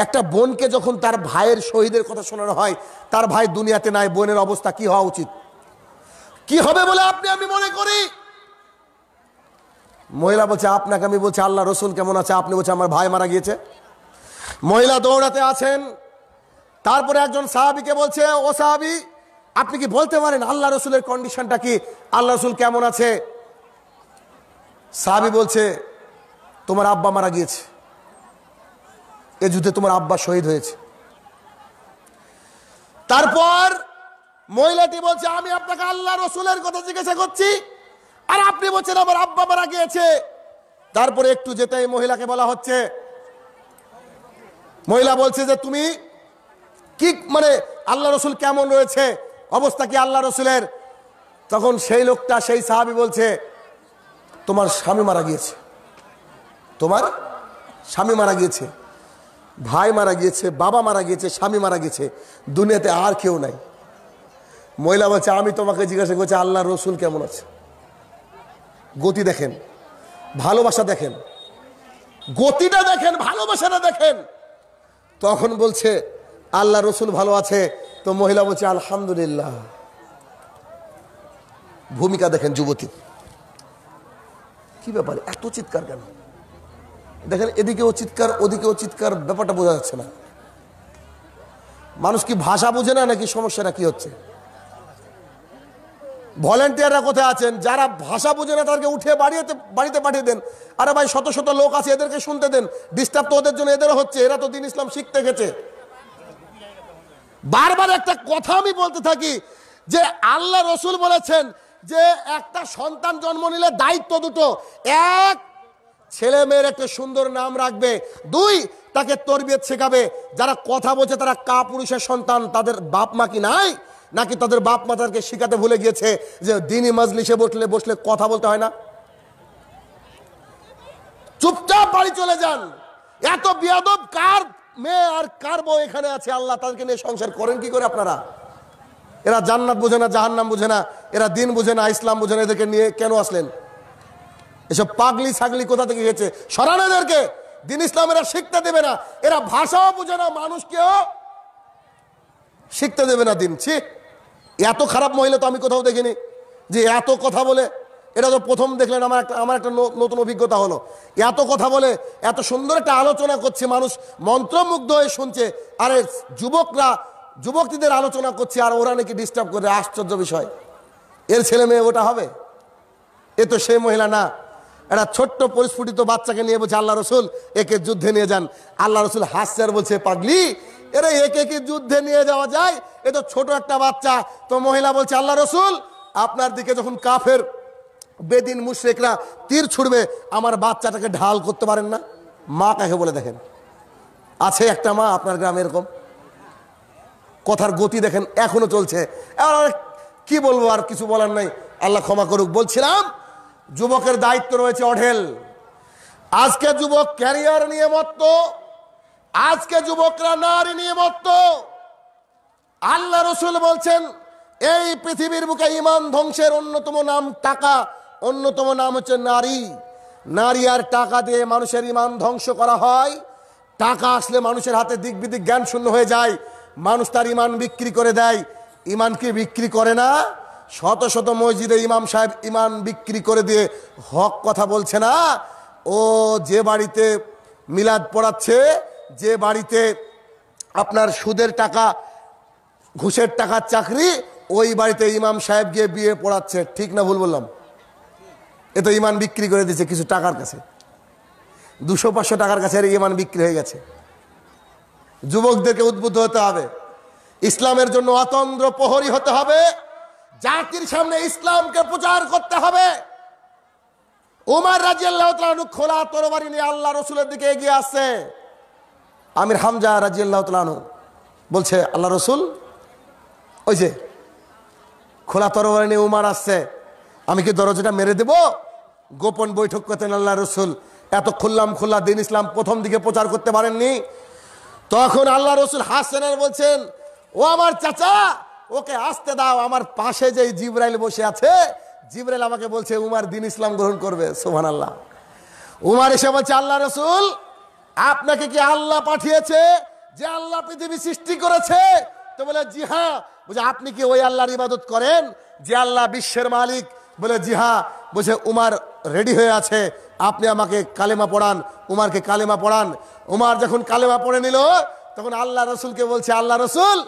একটা বোনকে যখন তার ভাইয়ের শহীদের কথা শোনানো হয় তার ভাই দুনিয়াতে নাই বোনের অবস্থা কি হওয়া উচিত কি হবে বলে আপনি আমি মনে করি মহিলা বলছে আপনাকে আমি বলছি আল্লাহ রসুল কেমন আছে আপনি বলছে আমার ভাই মারা গিয়েছে মহিলা দৌড়াতে আছেন তারপরে একজন সাহাবিকে বলছে ও সাহাবি আপনি কি বলতে পারেন আল্লাহ রসুলের কন্ডিশনটা কি আল্লাহ রসুল কেমন আছে সাহাবি বলছে তোমার আব্বা মারা গিয়েছে এ যুদ্ধে তোমার আব্বা শহীদ হয়েছে তারপর মহিলাটি বলছে আমি আপনাকে আল্লাহ রসুলের কথা জিজ্ঞাসা করছি আর আপনি বলছেন আমার আব্বা মারা গিয়েছে তারপরে একটু যেতে এই মহিলাকে বলা হচ্ছে মহিলা বলছে যে তুমি কি মানে আল্লাহ রসুল কেমন রয়েছে অবস্থা কি আল্লাহ রসুলের তখন সেই লোকটা সেই সাহাবি বলছে তোমার স্বামী মারা গিয়েছে তোমার স্বামী মারা গিয়েছে ভাই মারা গিয়েছে বাবা মারা গিয়েছে স্বামী মারা গিয়েছে দুনিয়াতে আর কেউ নাই মহিলা বলছে আমি তোমাকে জিজ্ঞাসা করছি আল্লাহ রসুল কেমন আছে গতি দেখেন ভালোবাসা দেখেন গতিটা দেখেন ভালোবাসাটা দেখেন তখন বলছে আল্লাহ রসুল ভালো আছে তো মহিলা বলছে আলহামদুলিল্লাহ ভূমিকা দেখেন যুবতী কি ব্যাপার এত চিৎকার কেন দেখেন এদিকেও চিৎকার ওদিকেও চিৎকার ব্যাপারটা বোঝা যাচ্ছে না মানুষ কি ভাষা বোঝে না নাকি সমস্যাটা কি হচ্ছে ভলেন্টিয়াররা কোথায় আছেন যারা ভাষা বোঝে না তাদেরকে উঠে বাড়িতে বাড়িতে পাঠিয়ে দেন আরে ভাই শত শত লোক আছে এদেরকে শুনতে দেন ডিস্টার্ব তো ওদের জন্য এদেরও হচ্ছে এরা তো দিন ইসলাম শিখতে গেছে বারবার একটা কথা আমি বলতে থাকি যে আল্লাহ রসুল বলেছেন যে একটা সন্তান জন্ম নিলে দায়িত্ব দুটো এক ছেলে মেয়ের একটা সুন্দর নাম রাখবে দুই তাকে তরবিয়ত শেখাবে যারা কথা বলছে তারা কা পুরুষের সন্তান তাদের বাপ মা কি নাই নাকি তাদের বাপ মাতারকে শিখাতে ভুলে গিয়েছে যে দিনই মাজলিসে বসলে বসলে কথা বলতে হয় না চুপচাপ বাড়ি চলে যান এত বিয়াদব কার মেয়ে আর কার বউ এখানে আছে আল্লাহ তাদেরকে নিয়ে সংসার করেন কি করে আপনারা এরা জান্নাত বুঝে না জাহান্নাম বুঝে না এরা দিন বুঝে না ইসলাম বুঝে না এদেরকে নিয়ে কেন আসলেন এসব পাগলি ছাগলি কোথা থেকে গেছে সরান এদেরকে দিন ইসলাম এরা শিখতে দেবে না এরা ভাষাও বুঝে না মানুষকেও শিখতে দেবে না দিন ছি এত খারাপ মহিলা তো আমি কোথাও দেখিনি যে এত কথা বলে এটা তো প্রথম দেখলেন আমার একটা আমার একটা নতুন অভিজ্ঞতা হলো এত কথা বলে এত সুন্দর একটা আলোচনা করছে মানুষ মন্ত্রমুগ্ধ হয়ে শুনছে আরে যুবকরা যুবকদের আলোচনা করছে আর ওরা নাকি ডিস্টার্ব করে আশ্চর্য বিষয় এর ছেলে মেয়ে ওটা হবে এ তো সেই মহিলা না একটা ছোট্ট পরিস্ফুটিত বাচ্চাকে নিয়ে বলছে আল্লাহ রসুল একে যুদ্ধে নিয়ে যান আল্লাহ রসুল হাসছে আর বলছে পাগলি এরা একে কি যুদ্ধে নিয়ে যাওয়া যায় এ তো ছোট একটা বাচ্চা তো মহিলা বলছে আল্লাহ রসুল আপনার দিকে যখন কাফের বেদিন মুশ্রেকরা তীর ছুড়বে আমার বাচ্চাটাকে ঢাল করতে পারেন না মা কাকে বলে দেখেন আছে একটা মা আপনার গ্রামে এরকম কথার গতি দেখেন এখনো চলছে আর কি বলবো আর কিছু বলার নাই আল্লাহ ক্ষমা করুক বলছিলাম যুবকের দায়িত্ব রয়েছে অঢেল আজকে যুবক ক্যারিয়ার নিয়ে মত্ত আজকে যুবকরা নারী নিয়ে মত্ত আল্লাহ রসুল বলছেন এই পৃথিবীর বুকে ইমান ধ্বংসের অন্যতম নাম টাকা অন্যতম নাম হচ্ছে নারী নারী আর টাকা দিয়ে মানুষের ইমান ধ্বংস করা হয় টাকা আসলে মানুষের হাতে দিক বিদিক জ্ঞান শূন্য হয়ে যায় মানুষ তার ইমান বিক্রি করে দেয় ইমানকে বিক্রি করে না শত শত মসজিদে ইমাম সাহেব ইমান বিক্রি করে দিয়ে হক কথা বলছে না ও যে বাড়িতে মিলাদ পড়াচ্ছে যে বাড়িতে আপনার সুদের টাকা ঘুষের টাকার চাকরি ওই বাড়িতে ইমাম সাহেব গিয়ে বিয়ে পড়াচ্ছে ঠিক না ভুল বললাম এ তো ইমান বিক্রি করে দিয়েছে কিছু টাকার কাছে দুশো পাঁচশো টাকার কাছে ইমান বিক্রি হয়ে গেছে যুবকদেরকে উদ্বুদ্ধ হতে হবে ইসলামের জন্য অতন্দ্র প্রহরী হতে হবে জাতির সামনে ইসলামকে প্রচার করতে হবে উমার রাজি আল্লাহ খোলা তরবারি নিয়ে আল্লাহ রসুলের দিকে এগিয়ে আসছে আমির হামজা রাজি আল্লাহ তালু বলছে আল্লাহ রসুল ওই যে খোলা তরবারি নিয়ে উমার আসছে আমি কি দরজাটা মেরে দেব গোপন বৈঠক করতেন আল্লাহ রসুল এত খুললাম খুল্লা দিন ইসলাম প্রথম দিকে প্রচার করতে পারেননি তখন আল্লাহ রসুল হাসেন বলছেন ও আমার চাচা ওকে আসতে দাও আমার পাশে যে জিব্রাইল বসে আছে জিব্রাইল আমাকে বলছে উমার দিন ইসলাম গ্রহণ করবে সোহান আল্লাহ উমার এসে বলছে আল্লাহ রসুল আপনাকে কি আল্লাহ পাঠিয়েছে যে আল্লাহ পৃথিবী সৃষ্টি করেছে তো বলে জি হ্যাঁ বুঝে আপনি কি ওই আল্লাহর ইবাদত করেন যে আল্লাহ বিশ্বের মালিক বলে জি হ্যাঁ বুঝে উমার রেডি হয়ে আছে আপনি আমাকে কালেমা পড়ান উমারকে কালেমা পড়ান উমার যখন কালেমা পড়ে নিল তখন আল্লাহ রসুলকে বলছে আল্লাহ রসুল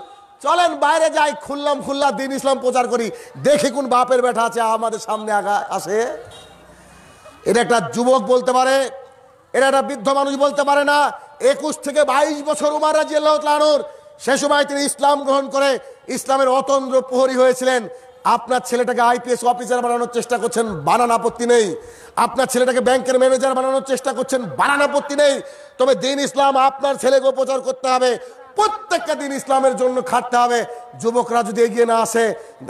চলেন বাইরে যাই খুললাম খুল্লা দিন ইসলাম প্রচার করি দেখে কোন বাপের বেটা আছে আমাদের সামনে আসে এটা একটা যুবক বলতে পারে এরা একটা বৃদ্ধ মানুষ বলতে পারে না একুশ থেকে বাইশ বছর উমার রাজি আল্লাহর সে সময় তিনি ইসলাম গ্রহণ করে ইসলামের অতন্দ্র প্রহরী হয়েছিলেন আপনার ছেলেটাকে আইপিএস অফিসার বানানোর চেষ্টা করছেন বানান আপত্তি নেই আপনার ছেলেটাকে ব্যাংকের ম্যানেজার বানানোর চেষ্টা করছেন বানান আপত্তি নেই তবে দিন ইসলাম আপনার ছেলেকে উপচার করতে হবে প্রত্যেকটা দিন ইসলামের জন্য খাটতে হবে যুবকরা যদি এগিয়ে না আসে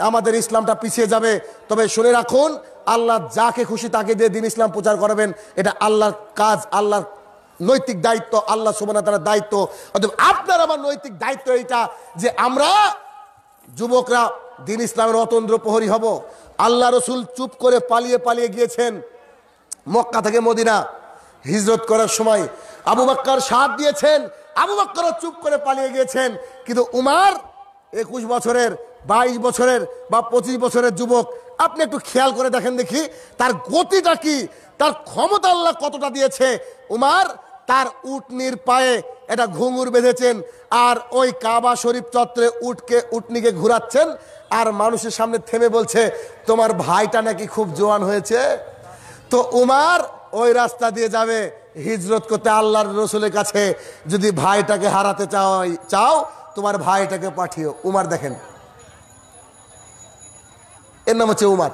আমাদের ইসলামটা পিছিয়ে যাবে তবে শুনে রাখুন আল্লাহ যাকে খুশি তাকে দিয়ে দিন ইসলাম প্রচার করাবেন এটা আল্লাহর কাজ আল্লাহর নৈতিক দায়িত্ব আল্লাহ সোমানা তার দায়িত্ব অথবা আপনার আমার নৈতিক দায়িত্ব এইটা যে আমরা যুবকরা দিন ইসলামের অতন্দ্র প্রহরী হব আল্লাহ রসুল চুপ করে পালিয়ে পালিয়ে গিয়েছেন মক্কা থেকে মদিনা হিজরত করার সময় আবু বাক্কার সাথ দিয়েছেন আবু বাক্কারও চুপ করে পালিয়ে গিয়েছেন কিন্তু উমার একুশ বছরের বাইশ বছরের বা পঁচিশ বছরের যুবক আপনি একটু খেয়াল করে দেখেন দেখি তার গতিটা কি তার ক্ষমতা আল্লাহ কতটা দিয়েছে উমার তার উটনির পায়ে এটা ঘুঙুর বেঁধেছেন আর ওই কাবা শরীফ চত্রে উটকে উটনিকে ঘুরাচ্ছেন আর মানুষের সামনে থেমে বলছে তোমার ভাইটা নাকি খুব জোয়ান হয়েছে তো উমার ওই রাস্তা দিয়ে যাবে হিজরত করতে আল্লাহর রসুলের কাছে যদি ভাইটাকে হারাতে চাও চাও তোমার ভাইটাকে পাঠিও উমার দেখেন এর নাম হচ্ছে উমার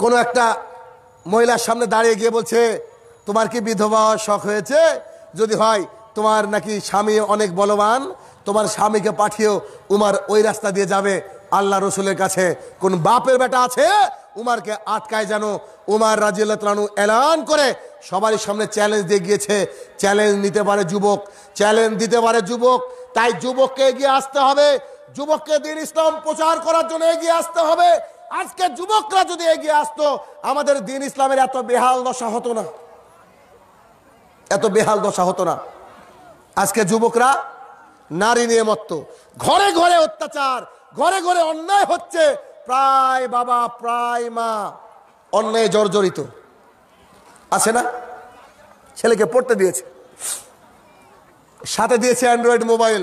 কোনো একটা মহিলার সামনে দাঁড়িয়ে গিয়ে বলছে তোমার কি বিধবা শখ হয়েছে যদি হয় তোমার নাকি স্বামী অনেক বলবান তোমার স্বামীকে পাঠিয়েও উমার ওই রাস্তা দিয়ে যাবে আল্লাহ রসুলের কাছে কোন বাপের বেটা আছে উমারকে আটকায় যেন উমার তালু এলান করে সবারই সামনে চ্যালেঞ্জ দিয়ে গিয়েছে চ্যালেঞ্জ নিতে পারে যুবক চ্যালেঞ্জ দিতে পারে যুবক তাই যুবককে এগিয়ে আসতে হবে যুবককে দিন ইসলাম প্রচার করার জন্য এগিয়ে আসতে হবে আজকে যুবকরা যদি এগিয়ে আসতো আমাদের দিন ইসলামের এত বেহাল দশা হতো না এত বেহাল দশা হতো না আজকে যুবকরা নারী নিয়ে মত্ত ঘরে ঘরে অত্যাচার ঘরে ঘরে অন্যায় হচ্ছে প্রায় বাবা প্রায় মা অন্যায় জর্জরিত আছে না ছেলেকে পড়তে দিয়েছে সাথে দিয়েছে অ্যান্ড্রয়েড মোবাইল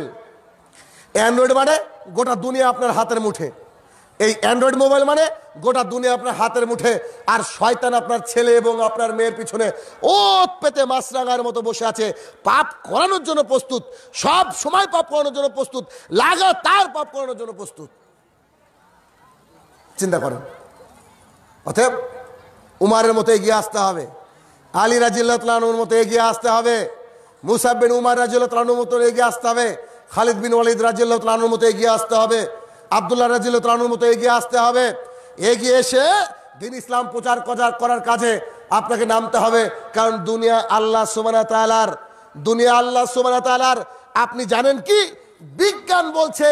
অ্যান্ড্রয়েড মানে গোটা দুনিয়া আপনার হাতের মুঠে এই অ্যান্ড্রয়েড মোবাইল মানে গোটা দুনিয়া আপনার হাতের মুঠে আর শয়তান আপনার ছেলে এবং আপনার মেয়ের পিছনে ও পেতে মাছরাঙার মতো বসে আছে পাপ করানোর জন্য প্রস্তুত সব সময় পাপ করানোর জন্য প্রস্তুত তার পাপ করানোর জন্য প্রস্তুত চিন্তা করেন অতএব উমারের মতো এগিয়ে আসতে হবে আলী রাজিল্লাহ মতো এগিয়ে আসতে হবে মুসাববিন উমার রাজিউল্লাহ মতো এগিয়ে আসতে হবে খালিদ বিন ওয়ালিদ রাজিল্লাহ তালানোর মতো এগিয়ে আসতে হবে আবদুল্লাহ রাজিল্লাহ তালানোর মতো এগিয়ে আসতে হবে এগিয়ে এসে দিন ইসলাম প্রচার করার কাজে আপনাকে নামতে হবে কারণ দুনিয়া আল্লাহ সুমানা তালার দুনিয়া আল্লাহ সুমানা তালার আপনি জানেন কি বিজ্ঞান বলছে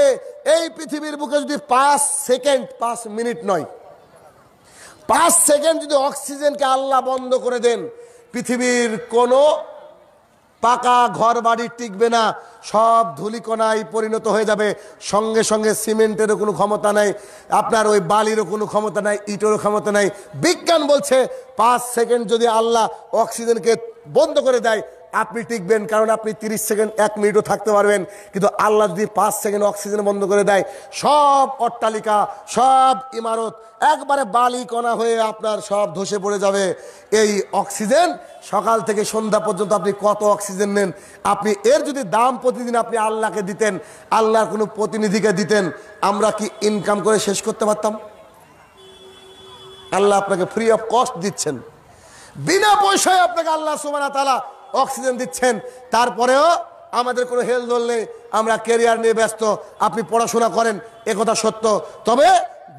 এই পৃথিবীর বুকে যদি পাঁচ সেকেন্ড পাঁচ মিনিট নয় পাঁচ সেকেন্ড যদি অক্সিজেনকে আল্লাহ বন্ধ করে দেন পৃথিবীর কোনো পাকা ঘর বাড়ি টিকবে না সব ধুলিকণায় পরিণত হয়ে যাবে সঙ্গে সঙ্গে সিমেন্টেরও কোনো ক্ষমতা নাই আপনার ওই বালিরও কোনো ক্ষমতা নাই ইটেরও ক্ষমতা নাই বিজ্ঞান বলছে পাঁচ সেকেন্ড যদি আল্লাহ অক্সিজেনকে বন্ধ করে দেয় আপনি টিকবেন কারণ আপনি তিরিশ সেকেন্ড এক মিনিটও থাকতে পারবেন কিন্তু আল্লাহ যদি পাঁচ সেকেন্ড অক্সিজেন বন্ধ করে দেয় সব অট্টালিকা সব ইমারত একবারে বালি কণা হয়ে আপনার সব ধসে পড়ে যাবে এই অক্সিজেন সকাল থেকে সন্ধ্যা পর্যন্ত আপনি কত অক্সিজেন নেন আপনি এর যদি দাম প্রতিদিন আপনি আল্লাহকে দিতেন আল্লাহর কোনো প্রতিনিধিকে দিতেন আমরা কি ইনকাম করে শেষ করতে পারতাম আল্লাহ আপনাকে ফ্রি অফ কস্ট দিচ্ছেন বিনা পয়সায় আপনাকে আল্লাহ সুমানা তালা অক্সিজেন দিচ্ছেন তারপরেও আমাদের কোনো হেলদোল নেই আমরা কেরিয়ার নিয়ে ব্যস্ত আপনি পড়াশোনা করেন একথা সত্য তবে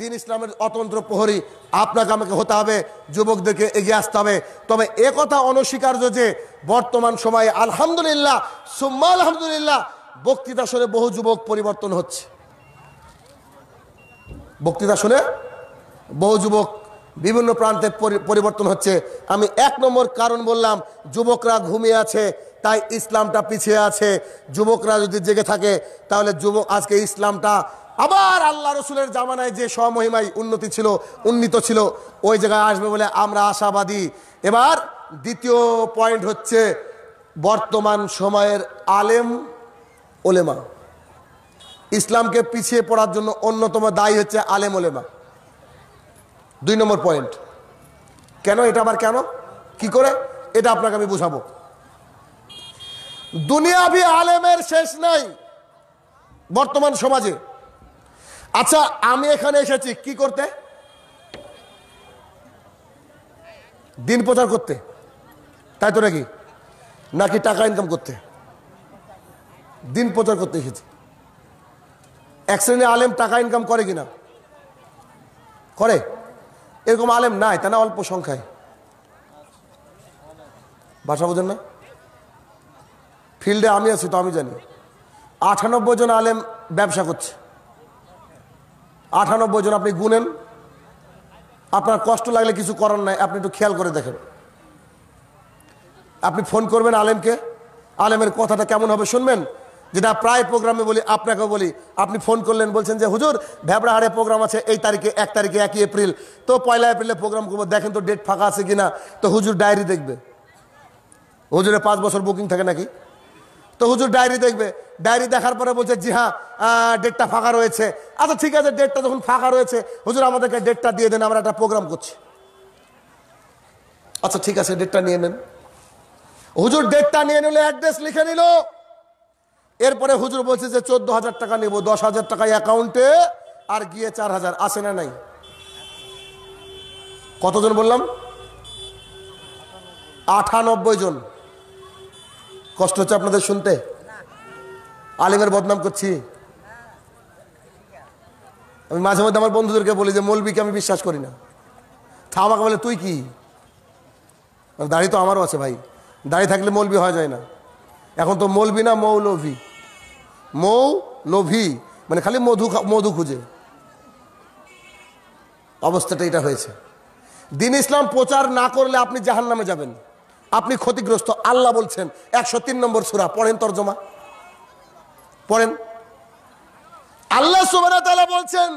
দিন ইসলামের অতন্ত্র প্রহরী আপনাকে আমাকে হতে হবে যুবকদেরকে এগিয়ে আসতে হবে তবে একথা অনস্বীকার্য যে বর্তমান সময়ে আলহামদুলিল্লাহ সুম্মা আলহামদুলিল্লাহ বক্তৃতা শুনে বহু যুবক পরিবর্তন হচ্ছে বক্তৃতা শুনে বহু যুবক বিভিন্ন প্রান্তে পরিবর্তন হচ্ছে আমি এক নম্বর কারণ বললাম যুবকরা ঘুমিয়ে আছে তাই ইসলামটা পিছিয়ে আছে যুবকরা যদি জেগে থাকে তাহলে যুবক আজকে ইসলামটা আবার আল্লাহ রসুলের জামানায় যে স্বমহিমায় উন্নতি ছিল উন্নীত ছিল ওই জায়গায় আসবে বলে আমরা আশাবাদী এবার দ্বিতীয় পয়েন্ট হচ্ছে বর্তমান সময়ের আলেম ওলেমা ইসলামকে পিছিয়ে পড়ার জন্য অন্যতম দায়ী হচ্ছে আলেম ওলেমা দুই নম্বর পয়েন্ট কেন এটা আবার কেন কি করে এটা আপনাকে আমি বুঝাবো দুনিয়াবি আলেমের শেষ নাই বর্তমান সমাজে আচ্ছা আমি এখানে এসেছি কি করতে দিন প্রচার করতে তাই তো নাকি নাকি টাকা ইনকাম করতে দিন প্রচার করতে এসেছি এক শ্রেণী আলেম টাকা ইনকাম করে কিনা করে এরকম আলেম নাই তা না অল্প সংখ্যায় বাসা বোঝেন না ফিল্ডে আমি আছি তো আমি জানি আটানব্বই জন আলেম ব্যবসা করছে আটানব্বই জন আপনি গুনেন আপনার কষ্ট লাগলে কিছু করার নাই আপনি একটু খেয়াল করে দেখেন আপনি ফোন করবেন আলেমকে আলেমের কথাটা কেমন হবে শুনবেন যেটা প্রায় প্রোগ্রামে বলি আপনাকে বলি আপনি ফোন করলেন বলছেন যে হুজুর ভ্যাবড়াহারে প্রোগ্রাম আছে এই তারিখে এক তারিখে একই এপ্রিল তো পয়লা এপ্রিলে প্রোগ্রাম করবো দেখেন তো ডেট ফাঁকা আছে কিনা তো হুজুর ডায়েরি দেখবে হুজুরে পাঁচ বছর বুকিং থাকে নাকি তো হুজুর ডায়েরি দেখবে ডায়েরি দেখার পরে বলছে জি হ্যাঁ ডেটটা ফাঁকা রয়েছে আচ্ছা ঠিক আছে ডেটটা যখন ফাঁকা রয়েছে হুজুর আমাদেরকে ডেটটা দিয়ে দেন আমরা একটা প্রোগ্রাম করছি আচ্ছা ঠিক আছে ডেটটা নিয়ে নেন হুজুর ডেটটা নিয়ে নিল অ্যাড্রেস লিখে নিল এরপরে হুজুর বলছে যে চোদ্দ হাজার টাকা নেবো দশ হাজার টাকা অ্যাকাউন্টে আর গিয়ে চার হাজার আসে না নাই কতজন বললাম আটানব্বই জন কষ্ট হচ্ছে আপনাদের শুনতে আলিমের বদনাম করছি আমি মাঝে মধ্যে আমার বন্ধুদেরকে বলি যে মৌলবিকে আমি বিশ্বাস করি না থা আমাকে বলে তুই কি দাড়ি তো আমারও আছে ভাই দাড়ি থাকলে মৌলবি হওয়া যায় না এখন তো মলবি না মৌলভী মৌ লোভি মানে খালি মধু মধু খুঁজে অবস্থাটা এটা হয়েছে দিন ইসলাম প্রচার না করলে আপনি জাহান নামে যাবেন আপনি ক্ষতিগ্রস্ত আল্লাহ বলছেন একশো তিন নম্বর সুরা পড়েন তর্জমা পড়েন আল্লাহ সুবানা বলছেন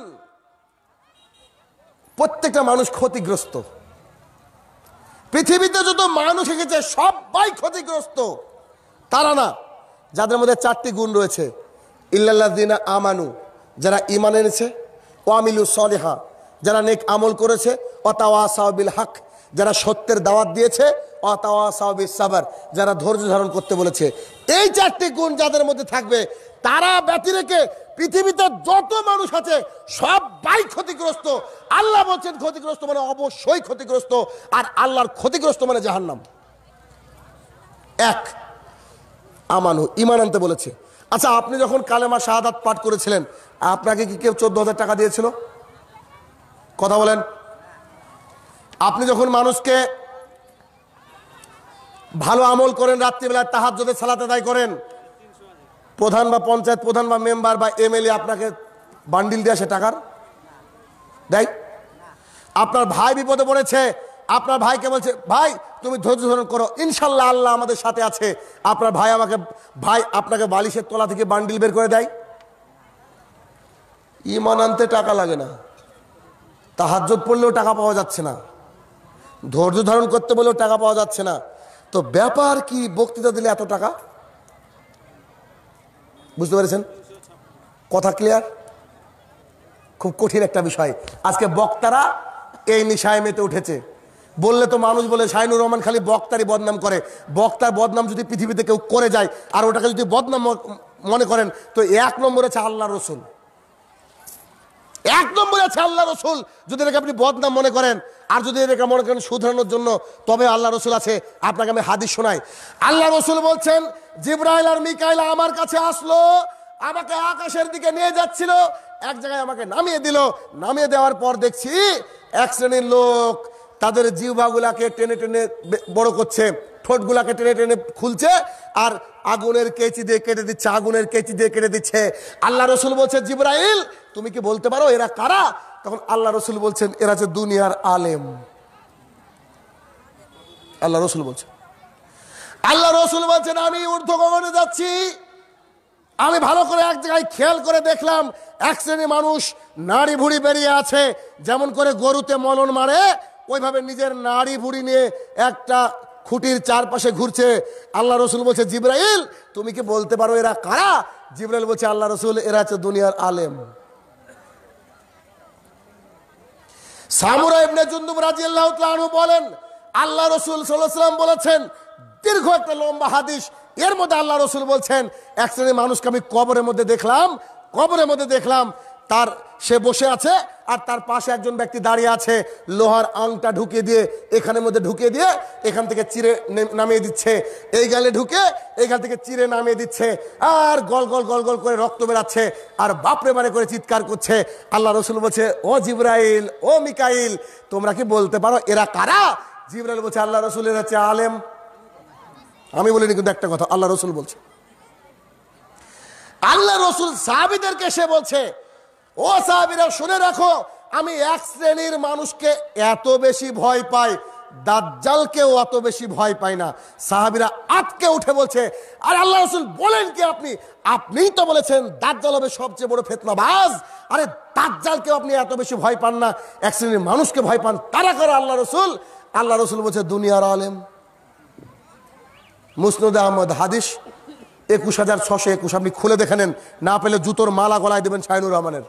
প্রত্যেকটা মানুষ ক্ষতিগ্রস্ত পৃথিবীতে যত মানুষ এসেছে সবাই ক্ষতিগ্রস্ত তারা না যাদের মধ্যে চারটি গুণ রয়েছে ইল্লাদিনা আমানু যারা ইমান এনেছে ওয়ামিলু সলেহা যারা নেক আমল করেছে অতাওয়া সাহাবিল হক যারা সত্যের দাওয়াত দিয়েছে অতাওয়া সাহাবিল সাবার যারা ধৈর্য ধারণ করতে বলেছে এই চারটি গুণ যাদের মধ্যে থাকবে তারা ব্যতি রেখে পৃথিবীতে যত মানুষ আছে বাই ক্ষতিগ্রস্ত আল্লাহ বলছেন ক্ষতিগ্রস্ত মানে অবশ্যই ক্ষতিগ্রস্ত আর আল্লাহর ক্ষতিগ্রস্ত মানে জাহান্নাম এক আমানু ইমান আনতে বলেছে আচ্ছা আপনি যখন কালেমা শাহাদ পাঠ করেছিলেন আপনাকে কি কেউ চোদ্দ হাজার টাকা দিয়েছিল কথা বলেন আপনি যখন মানুষকে ভালো আমল করেন রাত্রিবেলায় তাহার যদি সালাতে দায় করেন প্রধান বা পঞ্চায়েত প্রধান বা মেম্বার বা এমএলএ আপনাকে বান্ডিল দেয় সে টাকার দেয় আপনার ভাই বিপদে পড়েছে আপনার ভাইকে বলছে ভাই তুমি ধৈর্য ধারণ করো ইনশাল্লাহ আল্লাহ আমাদের সাথে আছে আপনার ভাই আমাকে ভাই আপনাকে বালিশের তলা থেকে বান্ডিল বের করে দেয় ইমান আনতে টাকা লাগে না তাহাজত পড়লেও টাকা পাওয়া যাচ্ছে না ধৈর্য ধারণ করতে বলেও টাকা পাওয়া যাচ্ছে না তো ব্যাপার কি বক্তৃতা দিলে এত টাকা বুঝতে পেরেছেন কথা ক্লিয়ার খুব কঠিন একটা বিষয় আজকে বক্তারা এই নিশায় মেতে উঠেছে বললে তো মানুষ বলে শাহিনুর রহমান খালি বক্তারই বদনাম করে বক্তার বদনাম যদি পৃথিবীতে কেউ করে যায় আর ওটাকে যদি বদনাম মনে করেন তো এক নম্বর আছে আল্লাহ রসুল এক নম্বরে আছে আল্লাহ রসুল যদি এটাকে আপনি বদনাম মনে করেন আর যদি এটাকে মনে করেন শুধরানোর জন্য তবে আল্লাহ রসুল আছে আপনাকে আমি হাদিস শোনাই আল্লাহ রসুল বলছেন জিব্রাইল আর মিকাইল আমার কাছে আসলো আমাকে আকাশের দিকে নিয়ে যাচ্ছিল এক জায়গায় আমাকে নামিয়ে দিল নামিয়ে দেওয়ার পর দেখছি এক শ্রেণীর লোক তাদের জিহ্বাগুলাকে টেনে টেনে বড় করছে ঠোঁটগুলাকে টেনে টেনে খুলছে আর আগুনের কেচি দিয়ে কেটে দিচ্ছে আগুনের কেচি দিয়ে কেটে দিচ্ছে আল্লাহ রসুল বলছে জিব্রাইল তুমি কি বলতে পারো এরা কারা তখন আল্লাহ রসুল বলছেন এরা যে দুনিয়ার আলেম আল্লাহ রসুল বলছে আল্লাহ রসুল বলছেন আমি ঊর্ধ্বগমনে গগনে যাচ্ছি আমি ভালো করে এক জায়গায় খেয়াল করে দেখলাম এক শ্রেণী মানুষ নাড়ি ভুড়ি বেরিয়ে আছে যেমন করে গরুতে মলন মারে ওইভাবে নিজের নাড়ি ভুড়ি নিয়ে একটা খুঁটির চারপাশে ঘুরছে আল্লাহ রসুল বলছে জিব্রাইল তুমি কি বলতে পারো এরা কারা জিব্রাইল বলছে আল্লাহ রসুল এরা হচ্ছে দুনিয়ার আলেম বলেন আল্লাহ রসুল বলেছেন দীর্ঘ একটা লম্বা হাদিস এর মধ্যে আল্লাহ রসুল বলছেন মানুষকে আমি কবরের মধ্যে দেখলাম কবরের মধ্যে দেখলাম তার সে বসে আছে আর তার পাশে একজন ব্যক্তি দাঁড়িয়ে আছে লোহার আংটা ঢুকিয়ে দিয়ে এখানের মধ্যে ঢুকিয়ে দিয়ে এখান থেকে চিরে নামিয়ে দিচ্ছে এই গালে ঢুকে এখান থেকে চিরে নামিয়ে দিচ্ছে আর গল গল গল গল করে রক্ত বেড়াচ্ছে আর বাপরে বারে করে চিৎকার করছে আল্লাহ রসুল বলছে ও জিব্রাইল ও মিকাইল তোমরা কি বলতে পারো এরা কারা জিব্রাইল বলছে আল্লাহ রসুল এর হচ্ছে আলেম আমি বলিনি কিন্তু একটা কথা আল্লাহ রসুল বলছে আল্লাহ রসুল সাহাবিদেরকে সে বলছে ও সাহাবিরা শুনে রাখো আমি এক শ্রেণীর মানুষকে এত বেশি ভয় পাই দাজ্জালকেও অত বেশি ভয় পাই না সাহাবিরা আটকে উঠে বলছে আর আল্লাহ রসুল বলেন কি আপনি আপনিই তো বলেছেন দাজ্জাল হবে সবচেয়ে বড় ফেতনাবাজ আরে দাজ্জালকেও আপনি এত বেশি ভয় পান না এক শ্রেণীর মানুষকে ভয় পান তারা করে আল্লাহ রসুল আল্লাহ রসুল বলছে দুনিয়ার আলেম মুসনুদ আহমদ হাদিস একুশ হাজার ছশো একুশ আপনি খুলে দেখে নেন না পেলে জুতোর মালা গলায় দেবেন শাহিনুর রহমানের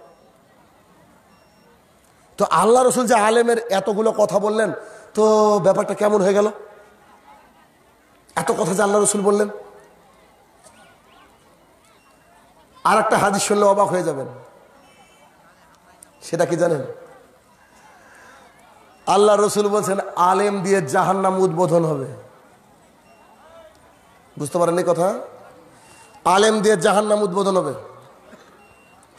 তো আল্লাহ রসুল যে আলেমের এতগুলো কথা বললেন তো ব্যাপারটা কেমন হয়ে গেল এত কথা যে আল্লাহ রসুল বললেন আর একটা হাদিস শুনলে অবাক হয়ে যাবেন সেটা কি জানেন আল্লাহ রসুল বলছেন আলেম দিয়ে জাহান্নাম উদ্বোধন হবে বুঝতে পারেন এই কথা আলেম দিয়ে জাহান্নাম উদ্বোধন হবে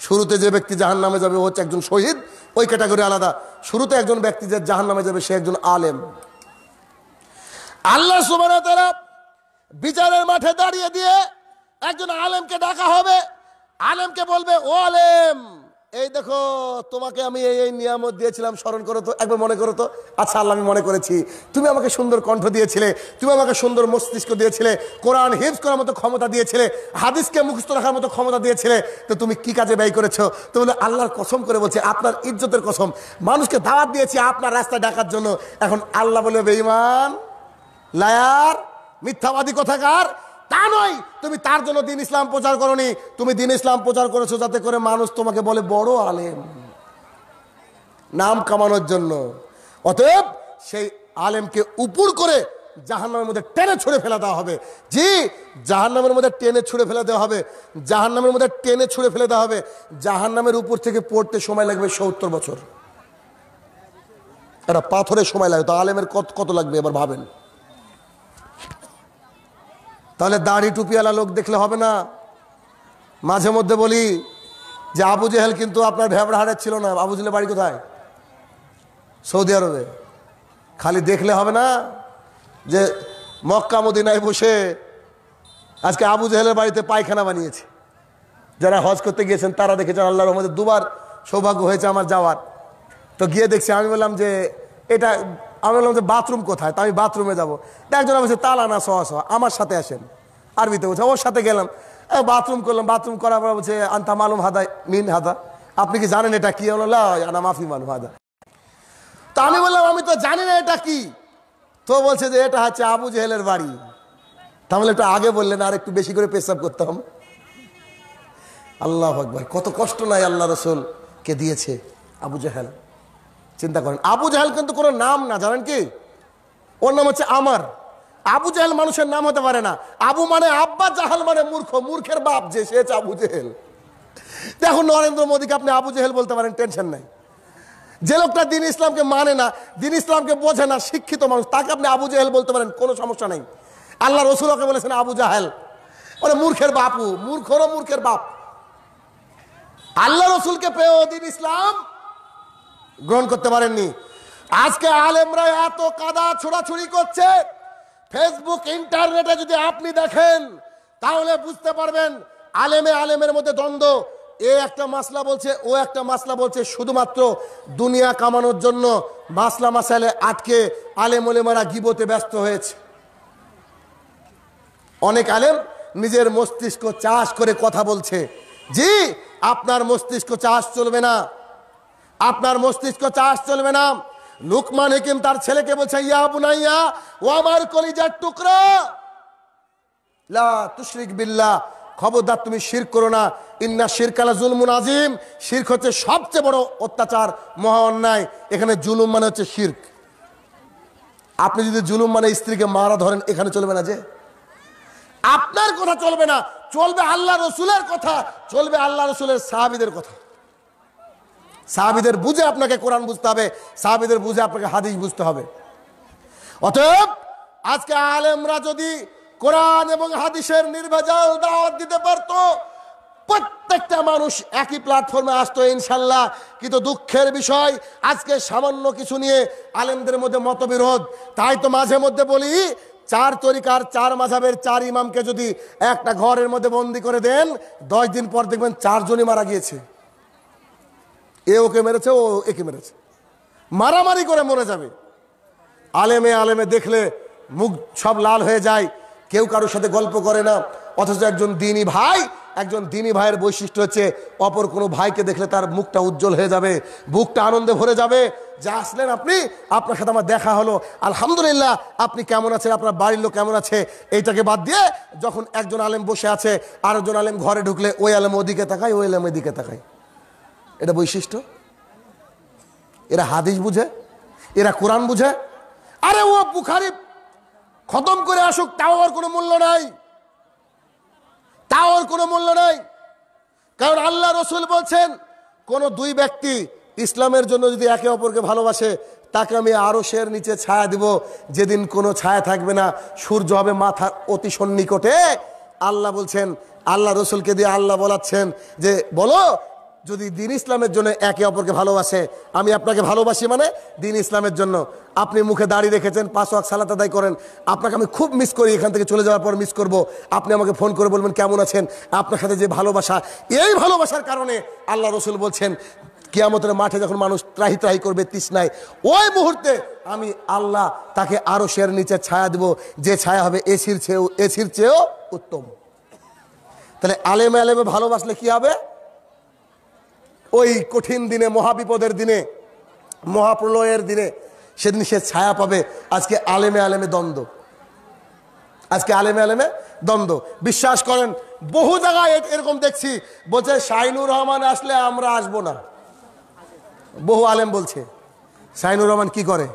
শুরুতে যে ব্যক্তি নামে যাবে হচ্ছে একজন শহীদ ওই ক্যাটাগরি আলাদা শুরুতে একজন ব্যক্তি যে জাহান নামে যাবে সে একজন আলেম আল্লাহ সুবান বিচারের মাঠে দাঁড়িয়ে দিয়ে একজন আলেমকে ডাকা হবে আলেমকে বলবে ও আলেম এই দেখো তোমাকে আমি এই এই নিয়ামত দিয়েছিলাম স্মরণ করো তো একবার মনে করো তো আচ্ছা আল্লাহ আমি মনে করেছি তুমি আমাকে সুন্দর কণ্ঠ দিয়েছিলে তুমি আমাকে সুন্দর মস্তিষ্ক দিয়েছিলে কোরআন হিফ করার মতো ক্ষমতা দিয়েছিলে হাদিসকে মুখস্থ রাখার মতো ক্ষমতা দিয়েছিলে তো তুমি কি কাজে ব্যয় করেছো তো বলে আল্লাহর কসম করে বলছে আপনার ইজ্জতের কসম মানুষকে দাওয়াত দিয়েছি আপনার রাস্তায় ডাকার জন্য এখন আল্লাহ বলে বেঈমান লায়ার মিথ্যাবাদী কথাকার তা নয় তুমি তার জন্য দিন ইসলাম প্রচার করনি তুমি দিন ইসলাম প্রচার করেছো যাতে করে মানুষ তোমাকে বলে বড় আলেম নাম কামানোর জন্য অতএব সেই আলেমকে উপর করে জাহান্নামের মধ্যে টেনে ছুঁড়ে ফেলা দেওয়া হবে জি জাহান্নামের মধ্যে টেনে ছুঁড়ে ফেলা দেওয়া হবে জাহান্নামের মধ্যে টেনে ছুঁড়ে ফেলে দেওয়া হবে জাহান্নামের উপর থেকে পড়তে সময় লাগবে সত্তর বছর একটা পাথরের সময় লাগবে তো আলেমের কত কত লাগবে এবার ভাবেন তাহলে দাড়ি টুপিওয়ালা লোক দেখলে হবে না মাঝে মধ্যে বলি যে আবু জেহেল কিন্তু আপনার হারের ছিল না আবু জেলের বাড়ি কোথায় সৌদি আরবে খালি দেখলে হবে না যে মক্কা মদিনায় বসে আজকে আবু জেহেলের বাড়িতে পায়খানা বানিয়েছে যারা হজ করতে গিয়েছেন তারা দেখেছেন আল্লাহর রহমদের দুবার সৌভাগ্য হয়েছে আমার যাওয়ার তো গিয়ে দেখছি আমি বললাম যে এটা আমি বললাম যে বাথরুম কোথায় তা আমি বাথরুমে যাবো একজন বলছে তালা না সহ সহ আমার সাথে আসেন আরবিতে বলছে ওর সাথে গেলাম বাথরুম করলাম বাথরুম করার পর বলছে আন্তা মালুম হাদা মিন হাদা আপনি কি জানেন এটা কি হলো না মাফি মালুম হাদা তো আমি বললাম আমি তো জানি না এটা কি তো বলছে যে এটা হচ্ছে আবু জেহেলের বাড়ি তাহলে একটু আগে বললেন আর একটু বেশি করে পেশাব করতাম আল্লাহ আকবর কত কষ্ট নাই আল্লাহ কে দিয়েছে আবু জেহেলা চিন্তা করেন আবু জাহেল কিন্তু কোনো নাম না জানেন কি ওর নাম হচ্ছে আমার আবু জাহেল মানুষের নাম হতে পারে না আবু মানে আব্বা জাহাল মানে মূর্খ মূর্খের বাপ যে সে হচ্ছে আবু জেহেল দেখুন নরেন্দ্র মোদীকে আপনি আবু জেহেল বলতে পারেন টেনশন নাই যে লোকটা দিন ইসলামকে মানে না দিন ইসলামকে বোঝে না শিক্ষিত মানুষ তাকে আপনি আবু জাহেল বলতে পারেন কোনো সমস্যা নেই আল্লাহ রসুলকে বলেছেন আবু জাহেল ওরা মূর্খের বাপু মূর্খরও মূর্খের বাপ আল্লাহ রসুলকে পেয়েও দিন ইসলাম গ্রহণ করতে পারেননি আজকে আলেমরা এত কাদা ছোড়াছুড়ি করছে ফেসবুক ইন্টারনেটে যদি আপনি দেখেন তাহলে বুঝতে পারবেন আলেমে আলেমের মধ্যে দ্বন্দ্ব এ একটা মাসলা বলছে ও একটা মাসলা বলছে শুধুমাত্র দুনিয়া কামানোর জন্য মাসলা মাসালে আটকে আলেম ওলেমারা গিবতে ব্যস্ত হয়েছে অনেক আলেম নিজের মস্তিষ্ক চাষ করে কথা বলছে জি আপনার মস্তিষ্ক চাষ চলবে না আপনার মস্তিষ্ক চাষ চলবে না লুকমান হেকিম তার ছেলেকে বলছে ইয়া বুনাইয়া ও আমার কলিজার টুকরো লা তুশরিক বিল্লাহ খবরদার তুমি শির করো না ইন্না কালা জুলমুন আজিম শির্ক হচ্ছে সবচেয়ে বড় অত্যাচার মহা অন্যায় এখানে জুলুম মানে হচ্ছে শির্ক আপনি যদি জুলুম মানে স্ত্রীকে মারা ধরেন এখানে চলবে না যে আপনার কথা চলবে না চলবে আল্লাহ রসুলের কথা চলবে আল্লাহ রসুলের সাহাবিদের কথা সাহাবিদের বুঝে আপনাকে কোরআন বুঝতে হবে সাহাবিদের বুঝে আপনাকে হাদিস বুঝতে হবে অতএব আজকে আলেমরা যদি কোরআন এবং হাদিসের নির্ভেজাল দাওয়াত দিতে পারত প্রত্যেকটা মানুষ একই প্ল্যাটফর্মে আসতো ইনশাল্লাহ কিন্তু দুঃখের বিষয় আজকে সামান্য কিছু নিয়ে আলেমদের মধ্যে মতবিরোধ তাই তো মাঝে মধ্যে বলি চার তরিকার চার মাঝাবের চার ইমামকে যদি একটা ঘরের মধ্যে বন্দি করে দেন দশ দিন পর দেখবেন চারজনই মারা গিয়েছে এ ওকে মেরেছে ও একে মেরেছে মারামারি করে মরে যাবে আলেমে আলেমে দেখলে মুখ সব লাল হয়ে যায় কেউ কারোর সাথে গল্প করে না অথচ একজন দিনী ভাই একজন দিনী ভাইয়ের বৈশিষ্ট্য হচ্ছে অপর কোনো ভাইকে দেখলে তার মুখটা উজ্জ্বল হয়ে যাবে বুকটা আনন্দে ভরে যাবে যা আসলেন আপনি আপনার সাথে আমার দেখা হলো আলহামদুলিল্লাহ আপনি কেমন আছেন আপনার বাড়ির লোক কেমন আছে এইটাকে বাদ দিয়ে যখন একজন আলেম বসে আছে আরেকজন আলেম ঘরে ঢুকলে ওই আলেম ওদিকে তাকায় ওই আলেম এদিকে তাকায় এটা বৈশিষ্ট্য এরা হাদিস বুঝে এরা কোরআন বুঝে আরে ও বুখারি খতম করে আসুক তাও আর কোনো মূল্য নাই তাও আর কোনো মূল্য নাই কারণ আল্লাহ রসুল বলছেন কোন দুই ব্যক্তি ইসলামের জন্য যদি একে অপরকে ভালোবাসে তাকে আমি আরো সের নিচে ছায়া দিব যেদিন কোনো ছায়া থাকবে না সূর্য হবে মাথার অতি সন্নিকটে আল্লাহ বলছেন আল্লাহ রসুলকে দিয়ে আল্লাহ বলাচ্ছেন যে বলো যদি দিন ইসলামের জন্য একে অপরকে ভালোবাসে আমি আপনাকে ভালোবাসি মানে দিন ইসলামের জন্য আপনি মুখে দাঁড়িয়ে রেখেছেন পাঁচ ওয়াক সালাত আদায় করেন আপনাকে আমি খুব মিস করি এখান থেকে চলে যাওয়ার পর মিস করব। আপনি আমাকে ফোন করে বলবেন কেমন আছেন আপনার সাথে যে ভালোবাসা এই ভালোবাসার কারণে আল্লাহ রসুল বলছেন কিয়ামতের মাঠে যখন মানুষ ত্রাহি ত্রাহি করবে তৃষ্ণায় ওই মুহূর্তে আমি আল্লাহ তাকে আরও শের নিচে ছায়া দেব যে ছায়া হবে এসির চেয়েও এসির চেয়েও উত্তম তাহলে আলেমে আলেমে ভালোবাসলে কি হবে ওই কঠিন দিনে মহাবিপদের দিনে মহাপ্রলয়ের দিনে সেদিন সে ছায়া পাবে আজকে আলেমে আলেমে দ্বন্দ্ব আজকে আলেমে আলেমে দ্বন্দ্ব বিশ্বাস করেন বহু জায়গায় এরকম দেখছি বলছে শাইনুর রহমান আসলে আমরা আসবো না বহু আলেম বলছে শাইনুর রহমান কি করে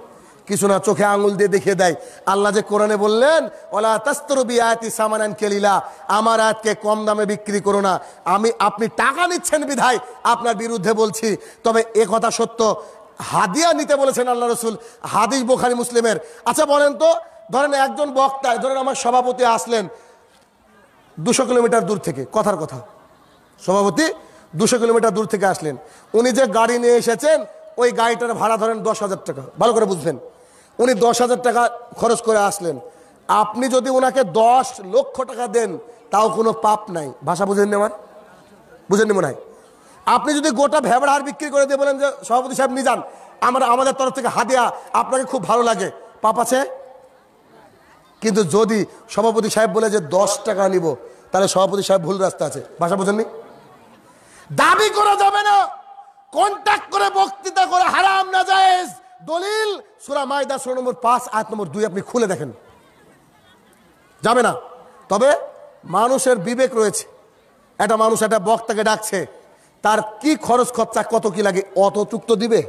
কিছু না চোখে আঙুল দিয়ে দেখিয়ে দেয় আল্লাহ যে কোরআনে বললেন ওলা তাস্তরবি আয়াতি সামানান কেলিলা আমার আয়াতকে কম দামে বিক্রি করো না আমি আপনি টাকা নিচ্ছেন বিধায় আপনার বিরুদ্ধে বলছি তবে এ কথা সত্য হাদিয়া নিতে বলেছেন আল্লাহ রসুল হাদিস বোখারি মুসলিমের আচ্ছা বলেন তো ধরেন একজন বক্তায় ধরেন আমার সভাপতি আসলেন দুশো কিলোমিটার দূর থেকে কথার কথা সভাপতি দুশো কিলোমিটার দূর থেকে আসলেন উনি যে গাড়ি নিয়ে এসেছেন ওই গাড়িটার ভাড়া ধরেন দশ হাজার টাকা ভালো করে বুঝবেন উনি দশ হাজার টাকা খরচ করে আসলেন আপনি যদি ওনাকে দশ লক্ষ টাকা দেন তাও কোনো পাপ নাই ভাষা বুঝেন আমার বুঝেননি মনে হয় আপনি যদি গোটা হার বিক্রি করে দিয়ে বলেন যে সভাপতি সাহেব যান আমরা আমাদের তরফ থেকে হাদিয়া আপনাকে খুব ভালো লাগে পাপ আছে কিন্তু যদি সভাপতি সাহেব বলে যে দশ টাকা নিব তাহলে সভাপতি সাহেব ভুল রাস্তা আছে ভাষা বোঝেননি দাবি করা যাবে না কন্ট্যাক্ট করে বক্তৃতা করে হারাম না যায় দলিল সুরা মায়দা সুরা নম্বর পাঁচ আট নম্বর দুই আপনি খুলে দেখেন যাবে না তবে মানুষের বিবেক রয়েছে একটা মানুষ একটা বক্তাকে ডাকছে তার কি খরচ খরচা কত কি লাগে অতটুক তো দিবে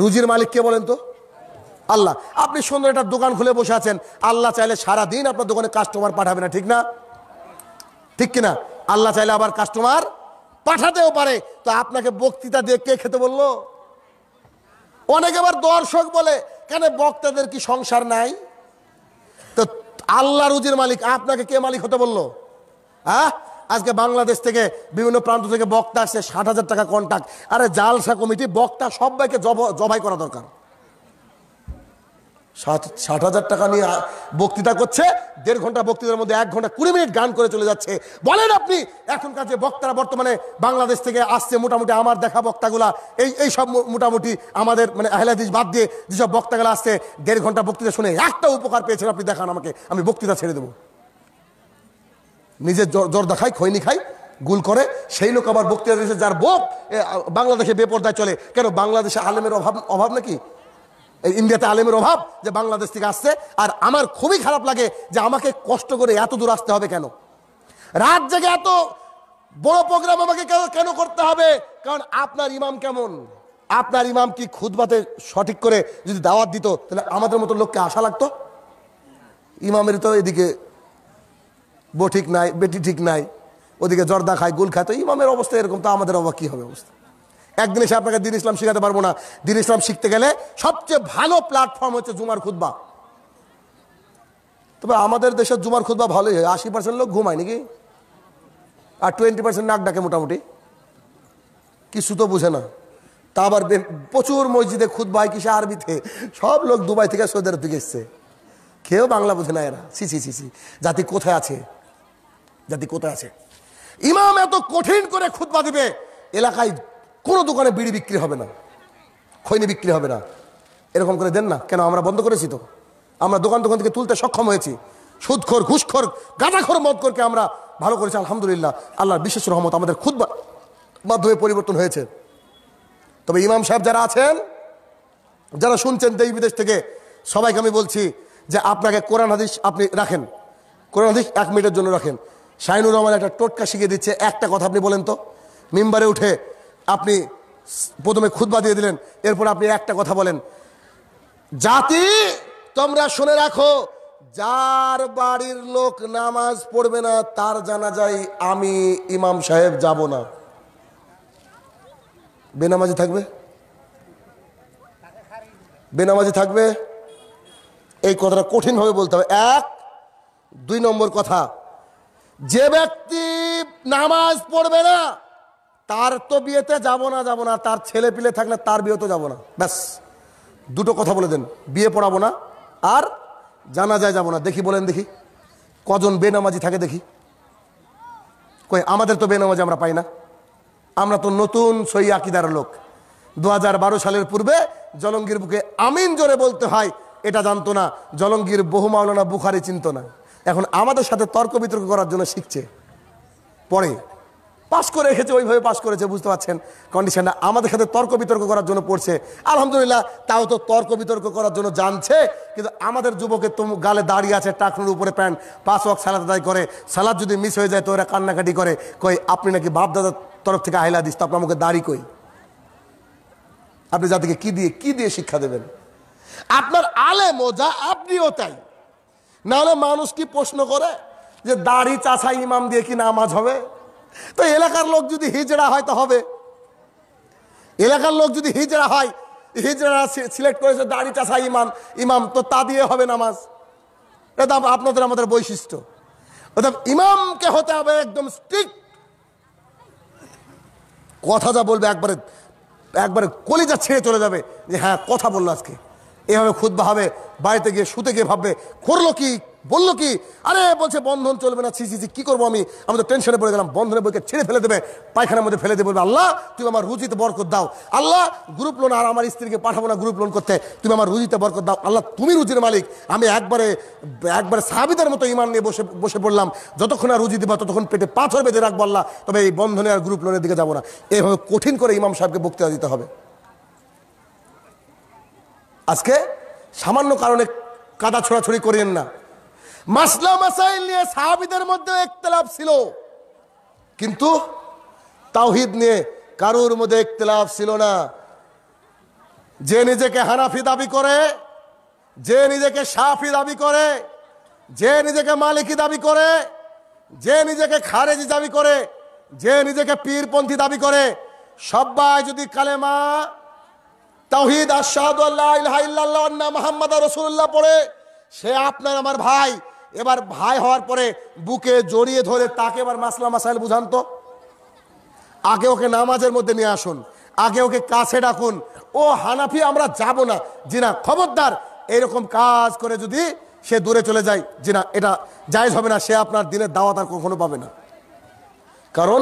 রুজির মালিক কে বলেন তো আল্লাহ আপনি সুন্দর একটা দোকান খুলে বসে আছেন আল্লাহ চাইলে সারা দিন আপনার দোকানে কাস্টমার পাঠাবে না ঠিক না ঠিক কিনা আল্লাহ চাইলে আবার কাস্টমার পাঠাতেও পারে তো আপনাকে বক্তৃতা দিয়ে কে খেতে বললো অনেকে আবার দর্শক বলে কেন বক্তাদের কি সংসার নাই তো আল্লাহ রুজির মালিক আপনাকে কে মালিক হতে বললো হ্যাঁ আজকে বাংলাদেশ থেকে বিভিন্ন প্রান্ত থেকে বক্তা আসছে ষাট হাজার টাকা কন্ট্যাক্ট আরে জালসা কমিটি বক্তা সবাইকে জবাই করা দরকার ষাট ষাট হাজার টাকা নিয়ে বক্তৃতা করছে দেড় ঘন্টা বক্তৃতার মধ্যে এক ঘন্টা কুড়ি মিনিট গান করে চলে যাচ্ছে বলেন আপনি এখনকার যে বক্তারা বর্তমানে বাংলাদেশ থেকে আসছে মোটামুটি আমার দেখা বক্তাগুলা এই এই সব মোটামুটি আমাদের মানে আহলাদিস বাদ দিয়ে যেসব বক্তাগুলো আসছে দেড় ঘন্টা বক্তৃতা শুনে একটা উপকার পেয়েছেন আপনি দেখান আমাকে আমি বক্তৃতা ছেড়ে দেবো নিজের জ্বর জ্বর দেখাই খৈনি খাই গুল করে সেই লোক আবার বক্তৃতা দিয়েছে যার বোক বাংলাদেশে বেপর্দায় চলে কেন বাংলাদেশে আলেমের অভাব অভাব নাকি এই ইন্ডিয়াতে আলেমের অভাব যে বাংলাদেশ থেকে আসছে আর আমার খুবই খারাপ লাগে যে আমাকে কষ্ট করে এত দূর আসতে হবে কেন রাত জেগে এত বড় প্রোগ্রাম আমাকে কেন করতে হবে কারণ আপনার ইমাম কেমন আপনার ইমাম কি খুদবাতে সঠিক করে যদি দাওয়াত দিত তাহলে আমাদের মতো লোককে আশা লাগতো ইমামের তো এদিকে বউ ঠিক নাই বেটি ঠিক নাই ওদিকে জর্দা খায় গুল খায় তো ইমামের অবস্থা এরকম তো আমাদের অবাক কী হবে অবস্থা একদিন এসে আপনাকে দিন ইসলাম শিখাতে পারবো না দিন ইসলাম শিখতে গেলে সবচেয়ে ভালো প্ল্যাটফর্ম হচ্ছে জুমার খুদ্া তবে আমাদের দেশের জুমার খুদ্া ভালোই হয় আশি পার্সেন্ট লোক ঘুমায় নাকি আর টোয়েন্টি পার্সেন্ট নাক ডাকে মোটামুটি কিছু তো বুঝে না তা আবার প্রচুর মসজিদে খুদ ভাই কিসে আরবিতে সব লোক দুবাই থেকে সৌদি আরব থেকে এসছে কেউ বাংলা বুঝে না এরা সি সি সি সি জাতি কোথায় আছে জাতি কোথায় আছে ইমাম এত কঠিন করে খুদবা দিবে এলাকায় কোনো দোকানে বিড়ি বিক্রি হবে না খৈনি বিক্রি হবে না এরকম করে দেন না কেন আমরা বন্ধ করেছি তো আমরা দোকান দোকান থেকে তুলতে সক্ষম হয়েছি সুদখোর গাঁদাখর মত করকে আমরা ভালো করেছি আলহামদুলিল্লাহ আল্লাহর বিশেষ রহমত আমাদের খুদ মাধ্যমে পরিবর্তন হয়েছে তবে ইমাম সাহেব যারা আছেন যারা শুনছেন দেশ বিদেশ থেকে সবাইকে আমি বলছি যে আপনাকে কোরআন হাদিস আপনি রাখেন কোরআন হাদিস এক মিনিটের জন্য রাখেন শাহিনুর রহমান একটা টোটকা শিখিয়ে দিচ্ছে একটা কথা আপনি বলেন তো মেম্বারে উঠে আপনি প্রথমে খুদবা দিয়ে দিলেন এরপর আপনি একটা কথা বলেন জাতি তোমরা শুনে রাখো যার বাড়ির লোক নামাজ পড়বে না তার জানা যায় আমি ইমাম সাহেব যাব না বেনামাজি থাকবে বেনামাজি থাকবে এই কথাটা কঠিনভাবে বলতে হবে এক দুই নম্বর কথা যে ব্যক্তি নামাজ পড়বে না তার তো বিয়েতে যাব না যাব না তার ছেলে পিলে থাকলে তার বিয়েতে যাব না ব্যাস দুটো কথা বলে দেন বিয়ে পড়াবো না আর জানা যায় যাব না দেখি বলেন দেখি কজন বেনামাজি থাকে দেখি কই আমাদের তো বেনামাজি আমরা পাই না আমরা তো নতুন সই আকিদার লোক দু সালের পূর্বে জলঙ্গির বুকে আমিন জোরে বলতে হয় এটা জানতো না জলঙ্গির বহু মাওলানা বুখারি চিনত না এখন আমাদের সাথে তর্ক বিতর্ক করার জন্য শিখছে পরে পাশ করে রেখেছে ওইভাবে পাশ করেছে বুঝতে পারছেন কন্ডিশনটা আমাদের সাথে তর্ক বিতর্ক করার জন্য পড়ছে আলহামদুলিল্লাহ তাও তো তর্ক বিতর্ক করার জন্য জানছে কিন্তু আমাদের যুবকের তো গালে দাঁড়িয়ে আছে টাকনুর উপরে প্যান্ট পাঁচ ওয়াক সালাদ আদায় করে সালাদ যদি মিস হয়ে যায় তো ওরা কান্নাকাটি করে কই আপনি নাকি বাপদাদার দাদার তরফ থেকে আহিলা দিস তো আপনার মুখে দাঁড়ি কই আপনি যাদেরকে কি দিয়ে কি দিয়ে শিক্ষা দেবেন আপনার আলে মোজা আপনিও তাই নাহলে মানুষ কি প্রশ্ন করে যে দাড়ি চাষা ইমাম দিয়ে কি নামাজ হবে তো এলাকার লোক যদি হিজড়া হয় তো হবে এলাকার লোক যদি হিজড়া হয় হিজড়া সিলেক্ট করেছে দাড়ি চাষা ইমাম ইমাম তো তা দিয়ে হবে নামাজ এটা আপনাদের আমাদের বৈশিষ্ট্য অর্থাৎ ইমামকে হতে হবে একদম স্ট্রিক কথা যা বলবে একবারে একবারে কলিজা ছেড়ে চলে যাবে যে হ্যাঁ কথা বললো আজকে এভাবে খুদ্া হবে বাড়িতে গিয়ে শুতে গিয়ে ভাববে করলো কি বললো কি আরে বলছে বন্ধন চলবে না ছিজিজি কি করবো আমি আমি তো টেনশনে পড়ে গেলাম বন্ধনের বইকে ছেড়ে ফেলে দেবে পায়খানার মধ্যে ফেলে দেবে বলবে আল্লাহ তুমি আমার রুজিতে বরকত দাও আল্লাহ গ্রুপ লোন আর আমার স্ত্রীকে পাঠাবো না গ্রুপ লোন করতে তুমি আমার রুজিতে বরকত দাও আল্লাহ তুমি রুজির মালিক আমি একবারে একবারে সাহাবিদের মতো ইমান নিয়ে বসে বসে পড়লাম যতক্ষণ আর রুজি দিবা ততক্ষণ পেটে পাথর বেঁধে রাখবো আল্লাহ তবে এই বন্ধনে আর গ্রুপ লোনের দিকে যাবো না এইভাবে কঠিন করে ইমাম সাহেবকে বক্তৃতা দিতে হবে আজকে সামান্য কারণে কাদা ছোড়াছড়ি করেন না মাসলা মাসাইল নিয়ে সাহাবিদের মধ্যে একতলাফ ছিল কিন্তু তাওহিদ নিয়ে কারুর মধ্যে একতলাফ ছিল না যে নিজেকে হানাফি দাবি করে যে নিজেকে সাফি দাবি করে যে নিজেকে মালিকি দাবি করে যে নিজেকে খারেজি দাবি করে যে নিজেকে পীরপন্থী দাবি করে সবাই যদি কালেমা তাহিদ আশাহ মোহাম্মদ রসুল্লাহ পড়ে সে আপনার আমার ভাই এবার ভাই হওয়ার পরে বুকে জড়িয়ে ধরে তাকে এবার মাসলা মাসাইল বুঝান তো আগে ওকে নামাজের মধ্যে নিয়ে আসুন আগে ওকে কাছে ডাকুন ও হানাফি আমরা যাব না জিনা খবরদার এরকম কাজ করে যদি সে দূরে চলে যায় জিনা এটা জায়জ হবে না সে আপনার দিনের দাওয়াত আর কখনো পাবে না কারণ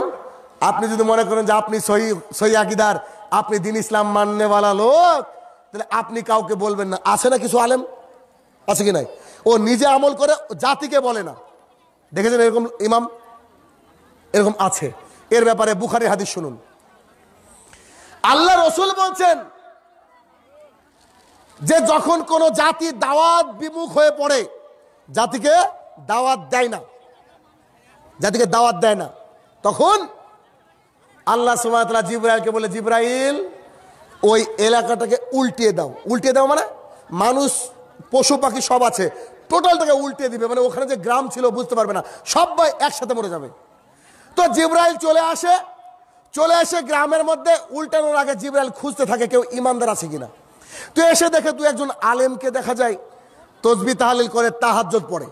আপনি যদি মনে করেন যে আপনি সহি সহি আকিদার আপনি দিন ইসলাম মাননেওয়ালা লোক তাহলে আপনি কাউকে বলবেন না আছে না কিছু আলেম আছে কি নাই ও নিজে আমল করে জাতিকে বলে না দেখেছেন এরকম ইমাম এরকম আছে এর ব্যাপারে বুখারি হাদিস শুনুন আল্লাহ রসুল বলছেন যে যখন কোনো জাতি দাওয়াত বিমুখ হয়ে পড়ে জাতিকে দাওয়াত দেয় না জাতিকে দাওয়াত দেয় না তখন আল্লাহ সুমাতলা জিব্রাইলকে বলে জিব্রাহল ওই এলাকাটাকে উল্টিয়ে দাও উল্টিয়ে দাও মানে মানুষ পশু পাখি সব আছে টোটালটাকে উল্টে দিবে মানে ওখানে যে গ্রাম ছিল বুঝতে পারবে না সবাই একসাথে মরে যাবে তো জিব্রাইল চলে আসে চলে এসে গ্রামের মধ্যে উল্টানোর আগে জিব্রাইল খুঁজতে থাকে কেউ ইমানদার আছে কিনা তো এসে দেখে দু একজন আলেমকে দেখা যায় তসবি তাহালিল করে তাহাজ্জত পড়ে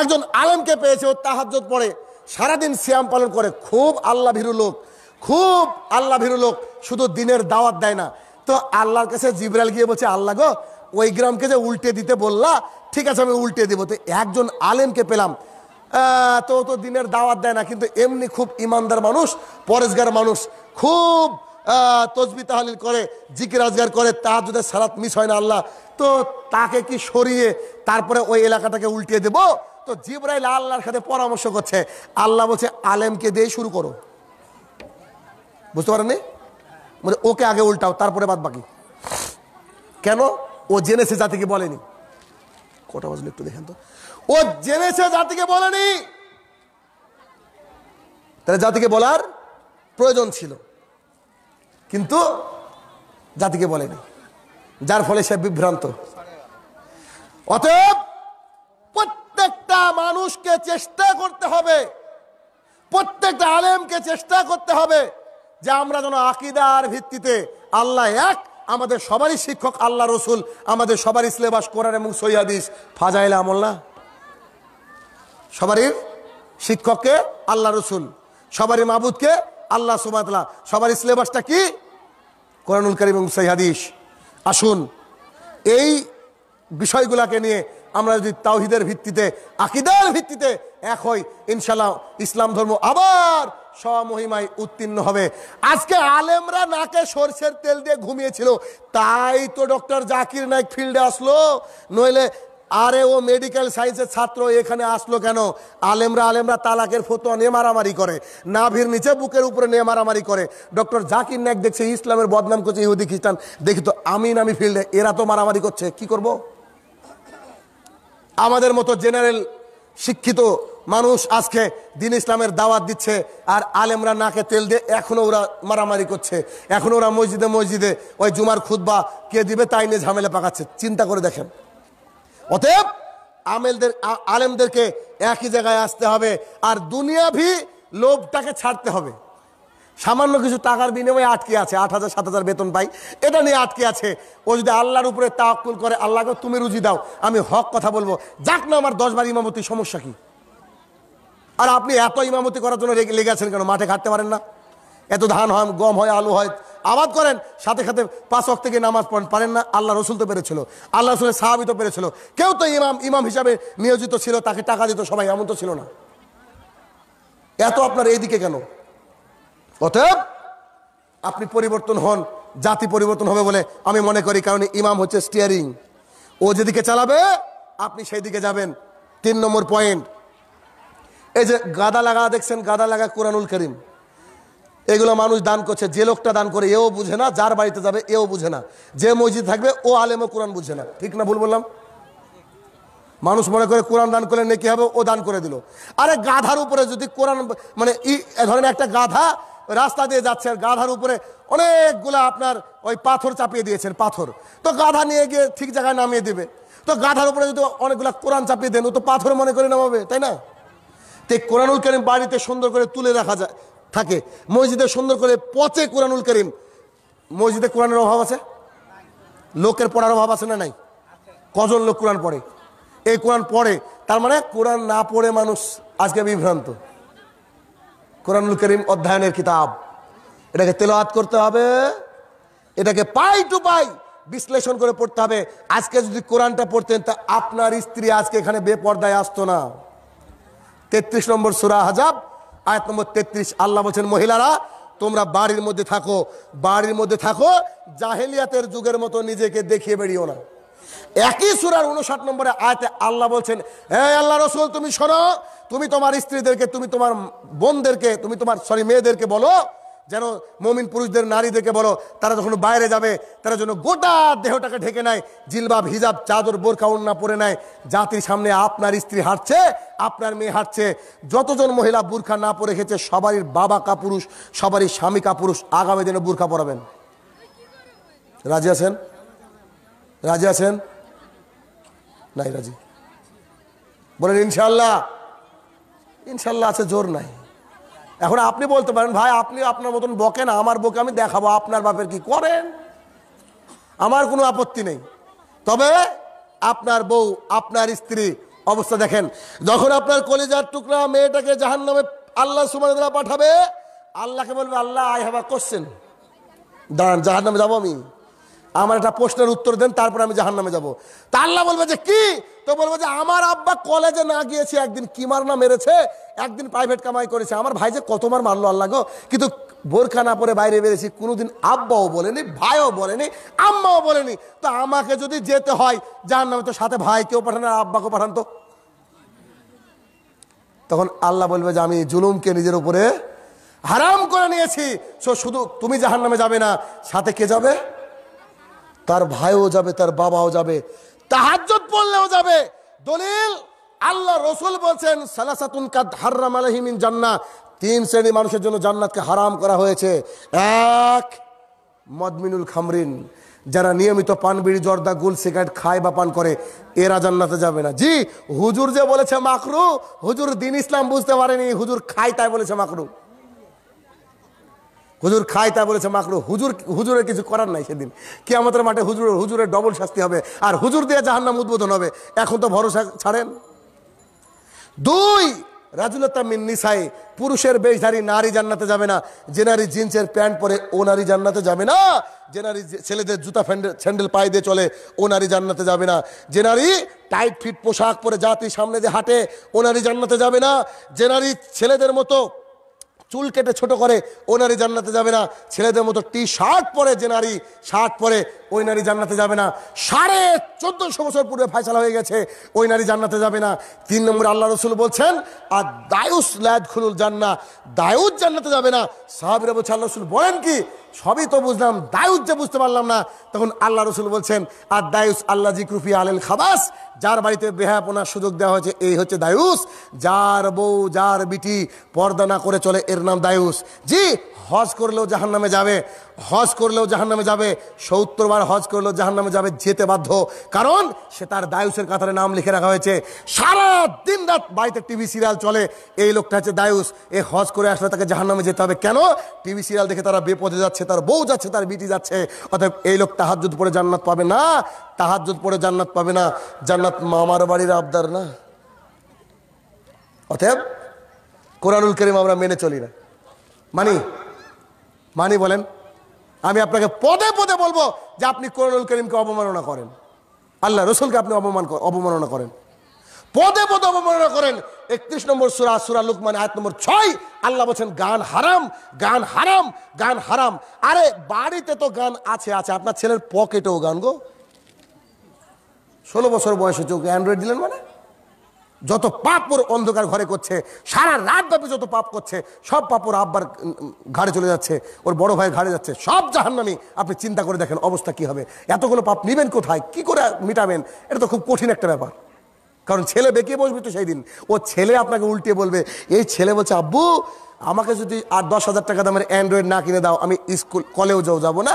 একজন আলেমকে পেয়েছে ও তাহাজ্জত পড়ে সারাদিন শ্যাম পালন করে খুব আল্লাহ ভীরু লোক খুব আল্লাহ ভীরু লোক শুধু দিনের দাওয়াত দেয় না তো আল্লাহর কাছে জিব্রাইল গিয়ে বলছে আল্লাহ গো ওই গ্রামকে যে উল্টে দিতে বললা ঠিক আছে আমি উল্টে দিব তো একজন আলেমকে পেলাম তো তো দিনের দাওয়াত দেয় না কিন্তু এমনি খুব ইমানদার মানুষ পরেশগার মানুষ খুব তসবি তাহালিল করে জিকির আজগার করে তার যদি সারাত মিস হয় না আল্লাহ তো তাকে কি সরিয়ে তারপরে ওই এলাকাটাকে উল্টিয়ে দেব তো জিবরাইল আল্লাহর সাথে পরামর্শ করছে আল্লাহ বলছে আলেমকে দিয়ে শুরু করো বুঝতে পারেননি ওকে আগে উল্টাও তারপরে বাদ বাকি কেন ও জেনেছে জাতিকে বলেনি কটা বাজলো একটু দেখেন তো ও জেনেছে জাতিকে বলেনি তাহলে জাতিকে বলার প্রয়োজন ছিল কিন্তু জাতিকে বলেনি যার ফলে সে বিভ্রান্ত অতএব প্রত্যেকটা মানুষকে চেষ্টা করতে হবে প্রত্যেকটা আলেমকে চেষ্টা করতে হবে যে আমরা যেন আকিদার ভিত্তিতে আল্লাহ এক আমাদের সবারই শিক্ষক আল্লাহ রসুল আমাদের সবারই সিলেবাস কোরআন এবং সৈয়াদিস ফাজাইল আমল্লা সবারই শিক্ষককে আল্লাহ রসুল সবারই মাহবুদকে আল্লাহ সুবাদলা সবার সিলেবাসটা কি কোরআনুল করিম এবং সৈহাদিস আসুন এই বিষয়গুলাকে নিয়ে আমরা যদি তাওহিদের ভিত্তিতে আকিদার ভিত্তিতে এক হই ইনশাল্লাহ ইসলাম ধর্ম আবার স্বমহিমায় উত্তীর্ণ হবে আজকে আলেমরা নাকে সর্ষের তেল দিয়ে ঘুমিয়েছিল তাই তো ডক্টর জাকির নায়ক ফিল্ডে আসলো নইলে আরে ও মেডিকেল সায়েন্সের ছাত্র এখানে আসলো কেন আলেমরা আলেমরা তালাকের ফতো নিয়ে মারামারি করে নাভির নিচে বুকের উপরে নিয়ে মারামারি করে ডক্টর জাকির নায়ক দেখছে ইসলামের বদনাম করছে ইহুদি খ্রিস্টান দেখি তো আমিন আমি ফিল্ডে এরা তো মারামারি করছে কি করবো আমাদের মতো জেনারেল শিক্ষিত মানুষ আজকে দিন ইসলামের দাওয়াত দিচ্ছে আর আলেমরা নাকে তেল দিয়ে এখনও ওরা মারামারি করছে এখনও ওরা মসজিদে মসজিদে ওই জুমার বা কে দিবে তাই নিয়ে ঝামেলা পাকাচ্ছে চিন্তা করে দেখেন অতএব আমেলদের আলেমদেরকে একই জায়গায় আসতে হবে আর দুনিয়াভি লোভটাকে ছাড়তে হবে সামান্য কিছু টাকার বিনিময়ে আটকে আছে আট হাজার সাত হাজার বেতন পাই এটা নিয়ে আটকে আছে ও যদি আল্লাহর উপরে তাওয়াক্কুল করে আল্লাহকে তুমি রুজি দাও আমি হক কথা বলবো যাক না আমার দশবার ইমামতি সমস্যা কি আর আপনি এত ইমামতি করার জন্য লেগে আছেন কেন মাঠে খাটতে পারেন না এত ধান হয় গম হয় আলু হয় আবাদ করেন সাথে সাথে পাঁচ অক থেকে নামাজ পড়েন পারেন না আল্লাহ রসুল তো পেরেছিল আল্লাহ রসুলের সাহাবি তো পেরেছিল কেউ তো ইমাম ইমাম হিসাবে নিয়োজিত ছিল তাকে টাকা দিত সবাই এমন তো ছিল না এত আপনার এইদিকে কেন অতএব আপনি পরিবর্তন হন জাতি পরিবর্তন হবে বলে আমি মনে করি কারণ ইমাম হচ্ছে স্টিয়ারিং ও যেদিকে চালাবে আপনি সেই দিকে যাবেন তিন নম্বর পয়েন্ট এই যে গাদা লাগা দেখছেন গাদা লাগা কোরআনুল করিম এগুলো মানুষ দান করছে যে লোকটা দান করে এও বুঝে না যার বাড়িতে যাবে এও বুঝে না যে মসজিদ থাকবে ও আলেমও কোরআন বুঝে না ঠিক না ভুল বললাম মানুষ মনে করে কোরআন দান করলে নেকি হবে ও দান করে দিল আরে গাধার উপরে যদি কোরআন মানে ই ধরেন একটা গাধা রাস্তা দিয়ে যাচ্ছে আর গাধার উপরে অনেকগুলো আপনার ওই পাথর চাপিয়ে দিয়েছেন পাথর তো গাধা নিয়ে গিয়ে ঠিক জায়গায় নামিয়ে দেবে তো গাধার উপরে যদি অনেকগুলো কোরআন চাপিয়ে দেন ও তো পাথর মনে করে নামাবে তাই না তো কোরআনুল করিম বাড়িতে সুন্দর করে তুলে রাখা যায় থাকে মসজিদে সুন্দর করে পচে কোরআনুল করিম মসজিদে কোরআনের অভাব আছে লোকের পড়ার অভাব আছে না নাই কজন লোক কোরআন পড়ে এই কোরআন পড়ে তার মানে কোরআন না পড়ে মানুষ আজকে বিভ্রান্ত কোরআনুল করিম অধ্যয়নের কিতাব এটাকে তেলাওয়াত করতে হবে এটাকে পাই টু পাই বিশ্লেষণ করে পড়তে হবে আজকে যদি কোরআনটা পড়তেন তা আপনার স্ত্রী আজকে এখানে বেপর্দায় আসতো না তেত্রিশ নম্বর সুরা হাজাব আয়াত নম্বর তেত্রিশ আল্লাহ বলছেন মহিলারা তোমরা বাড়ির মধ্যে থাকো বাড়ির মধ্যে থাকো জাহেলিয়াতের যুগের মতো নিজেকে দেখিয়ে বেরিয়েও না একই সুরার উনষাট নম্বরে আয়তে আল্লাহ বলছেন হ্যাঁ আল্লাহ রসুল তুমি শোনো তুমি তোমার স্ত্রীদেরকে তুমি তোমার বোনদেরকে তুমি তোমার সরি মেয়েদেরকে বলো যেন মমিন পুরুষদের নারীদেরকে বলো তারা যখন বাইরে যাবে তারা যেন গোটা দেহটাকে ঢেকে নেয় জিলবাব হিজাব চাদর বোরখা উন্না পরে নেয় জাতির সামনে আপনার স্ত্রী হাঁটছে আপনার মেয়ে হাঁটছে যতজন মহিলা বোরখা না পরে খেয়েছে সবারই বাবা কাপুরুষ সবারই স্বামী কাপুরুষ আগামী দিনে বোরখা পরাবেন রাজি আছেন রাজি আছেন নাই রাজি বলেন ইনশাল্লাহ ইনশাল্লাহ আছে জোর নাই এখন আপনি বলতে পারেন ভাই আপনি আপনার মতন বকেন আমার বকে আমি দেখাবো আপনার বাপের কি করেন আমার কোনো আপত্তি নেই তবে আপনার বউ আপনার স্ত্রী অবস্থা দেখেন যখন আপনার কলিজার টুকরা মেয়েটাকে জাহান নামে আল্লাহ সুমানদা পাঠাবে আল্লাহকে বলবে আল্লাহ আই হ্যাভ আ কোশ্চেন দাঁড়ান জাহান নামে যাবো আমি আমার একটা প্রশ্নের উত্তর দেন তারপর আমি জাহান নামে যাবো তা আল্লাহ বলবে যে কি তো বলবো যে আমার আব্বা কলেজে না গিয়েছে একদিন কিমার না মেরেছে একদিন প্রাইভেট কামাই করেছে আমার ভাই যে কত মার মারলো আল্লাহ গো কিন্তু বোরখা না পরে বাইরে বেরিয়েছি কোনোদিন আব্বাও বলেনি ভাইও বলেনি আম্মাও বলেনি তো আমাকে যদি যেতে হয় জাহান নামে তো সাথে ভাইকেও পাঠান আর আব্বাকেও পাঠান তো তখন আল্লাহ বলবে যে আমি জুলুমকে নিজের উপরে হারাম করে নিয়েছি সো শুধু তুমি জাহান নামে যাবে না সাথে কে যাবে তার ভাইও যাবে তার বাবাও যাবে তাহাজত পড়লেও যাবে দলিল আল্লাহ রসুল বলছেন সালাসাতুন কাদ হার্রাম আলহিমিন জান্না তিন শ্রেণী মানুষের জন্য জান্নাতকে হারাম করা হয়েছে এক মদমিনুল খামরিন যারা নিয়মিত পান বিড়ি জর্দা গুল সিগারেট খায় বা পান করে এরা জান্নাতে যাবে না জি হুজুর যে বলেছে মাকরু হুজুর দিন ইসলাম বুঝতে পারেনি হুজুর খায় তাই বলেছে মাকরু হুজুর খায় তা বলেছে মাকরু হুজুর হুজুরের কিছু করার নাই সেদিন কি আমাদের মাঠে হুজুর হুজুরের ডবল শাস্তি হবে আর হুজুর দিয়ে জাহান্নাম উদ্বোধন হবে এখন তো ভরসা ছাড়েন দুই রাজুলতা মিন্নিসাই পুরুষের বেশধারী নারী জান্নাতে যাবে না যে নারী জিন্সের প্যান্ট পরে ও নারী জান্নাতে যাবে না যে নারী ছেলেদের জুতা স্যান্ডেল পায়ে দিয়ে চলে ও নারী জান্নাতে যাবে না যে নারী টাইট ফিট পোশাক পরে জাতির সামনে যে হাঁটে ও নারী জান্নাতে যাবে না যে নারী ছেলেদের মতো চুল কেটে ছোট করে ওই নারী জান্নাতে যাবে না ছেলেদের মতো টি শার্ট পরে যে নারী শার্ট পরে ওই নারী জান্নাতে যাবে না সাড়ে চোদ্দশো বছর পূর্বে ফাইসালা হয়ে গেছে ওই নারী জান্নাতে যাবে না তিন নম্বর আল্লাহ রসুল বলছেন আর দায়ুস লাদ খুলুল জান্না দায়ুদ জান্নাতে যাবে না সাহাবির বলছে আল্লাহ রসুল বলেন কি সবই তো বুঝলাম দায়ুদ যে বুঝতে পারলাম না তখন আল্লাহ রসুল বলছেন আর দায়ুস আল্লাহ জিক্রুফি আলেল খাবাস যার বাড়িতে বেহাপনার সুযোগ দেওয়া হয়েছে এই হচ্ছে দায়ুস যার বউ যার বিটি পর্দা না করে চলে এর নাম দায়ুস জি হজ করলেও জাহান নামে যাবে হজ করলেও জাহান নামে যাবে সত্তরবার হজ করলেও জাহান নামে যাবে যেতে বাধ্য কারণ সে তার দায়ুসের কাতারে নাম লিখে রাখা হয়েছে সারা দিন রাত বাড়িতে টিভি সিরিয়াল চলে এই লোকটা হচ্ছে দায়ুস এ হজ করে আসলে তাকে জাহান নামে যেতে হবে কেন টিভি সিরিয়াল দেখে তারা বেপদে যাচ্ছে তার বউ যাচ্ছে তার বিটি যাচ্ছে অতএব এই লোক যুদ্ধ পরে জান্নাত পাবে না যুদ্ধ পরে জান্নাত পাবে না জান্নাত মামার বাড়ির আবদার না অতএব কোরআনুল করিম আমরা মেনে চলি না মানি মানে বলেন আমি আপনাকে পদে পদে বলবো যে আপনি করুনুল করিমকে অবমাননা করেন আল্লাহ রসুলকে আপনি অবমান অবমাননা করেন পদে পদে অবমাননা করেন একত্রিশ নম্বর সুরা সুরা লুকমান আয়াত নম্বর ছয় আল্লাহ বলছেন গান হারাম গান হারাম গান হারাম আরে বাড়িতে তো গান আছে আছে আপনার ছেলের পকেটেও গান গো ষোলো বছর বয়সে চোখে অ্যান্ড্রয়েড দিলেন মানে যত পাপ ওর অন্ধকার ঘরে করছে সারা রাত ব্যাপী যত পাপ করছে সব পাপ ওর আব্বার ঘাড়ে চলে যাচ্ছে ওর বড় ভাইয়ের ঘাড়ে যাচ্ছে সব জাহান্নামি আপনি চিন্তা করে দেখেন অবস্থা কি হবে এতগুলো পাপ নিবেন কোথায় কি করে মিটাবেন এটা তো খুব কঠিন একটা ব্যাপার কারণ ছেলে বেঁকিয়ে বসবে তো সেই দিন ও ছেলে আপনাকে উল্টে বলবে এই ছেলে বলছে আব্বু আমাকে যদি আর দশ হাজার টাকা দামের অ্যান্ড্রয়েড না কিনে দাও আমি স্কুল কলেও যাও যাবো না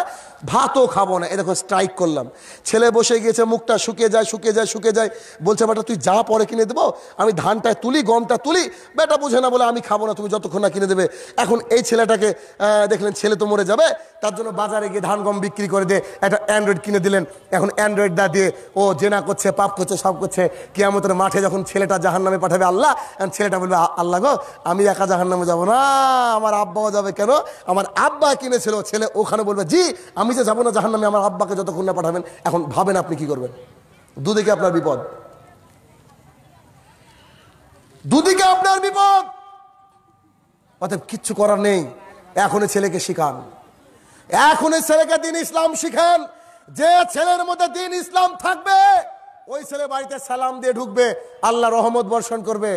ভাতও খাবো না এ দেখো স্ট্রাইক করলাম ছেলে বসে গিয়েছে মুখটা শুকিয়ে যায় শুকিয়ে যায় শুকিয়ে যায় বলছে বেটা তুই যা পরে কিনে দেবো আমি ধানটা তুলি গমটা তুলি বেটা বুঝে না বলে আমি খাবো না তুমি যতক্ষণ না কিনে দেবে এখন এই ছেলেটাকে দেখলেন ছেলে তো মরে যাবে তার জন্য বাজারে গিয়ে ধান গম বিক্রি করে দিয়ে একটা অ্যান্ড্রয়েড কিনে দিলেন এখন দা দিয়ে ও জেনা করছে পাপ করছে সব করছে কেয়ামতের মাঠে যখন ছেলেটা জাহান নামে পাঠাবে আল্লাহ ছেলেটা বলবে আল্লাহ গো আমি একা জাহান নামে যাবো না না আমার আব্বাও যাবে কেন আমার আব্বা কিনেছিল ছেলে ওখানে বলবে জি আমি যে যাবো না জাহান নামে আমার আব্বাকে যতক্ষণ না পাঠাবেন এখন ভাবেন আপনি কি করবেন দুদিকে আপনার বিপদ দুদিকে আপনার বিপদ অতএব কিচ্ছু করার নেই এখনই ছেলেকে শিখান এখনই ছেলেকে দিন ইসলাম শিখান যে ছেলের মধ্যে দিন ইসলাম থাকবে ওই ছেলে বাড়িতে সালাম দিয়ে ঢুকবে আল্লাহ রহমত বর্ষণ করবে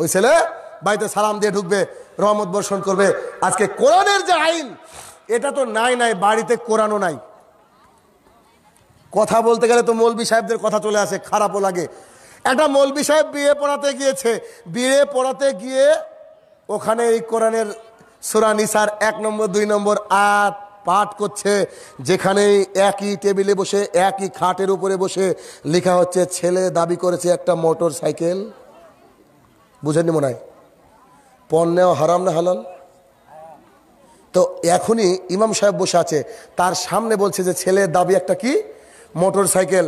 ওই ছেলে বাড়িতে সালাম দিয়ে ঢুকবে রহমত বর্ষণ করবে আজকে কোরআনের যে আইন এটা তো নাই নাই বাড়িতে কোরআনও নাই কথা বলতে গেলে তো মৌলবী সাহেবদের কথা চলে আসে খারাপও লাগে একটা মৌলবী সাহেব বিয়ে পড়াতে গিয়েছে বিয়ে পড়াতে গিয়ে ওখানে এই কোরআনের সুরা নিসার এক নম্বর দুই নম্বর আট পাঠ করছে যেখানে একই টেবিলে বসে একই খাটের উপরে বসে লেখা হচ্ছে ছেলে দাবি করেছে একটা মোটর সাইকেল বুঝেননি মনে হয় পণ নেওয়া হারাম না হালাল তো এখনই ইমাম সাহেব বসে আছে তার সামনে বলছে যে ছেলের দাবি একটা কি মোটর সাইকেল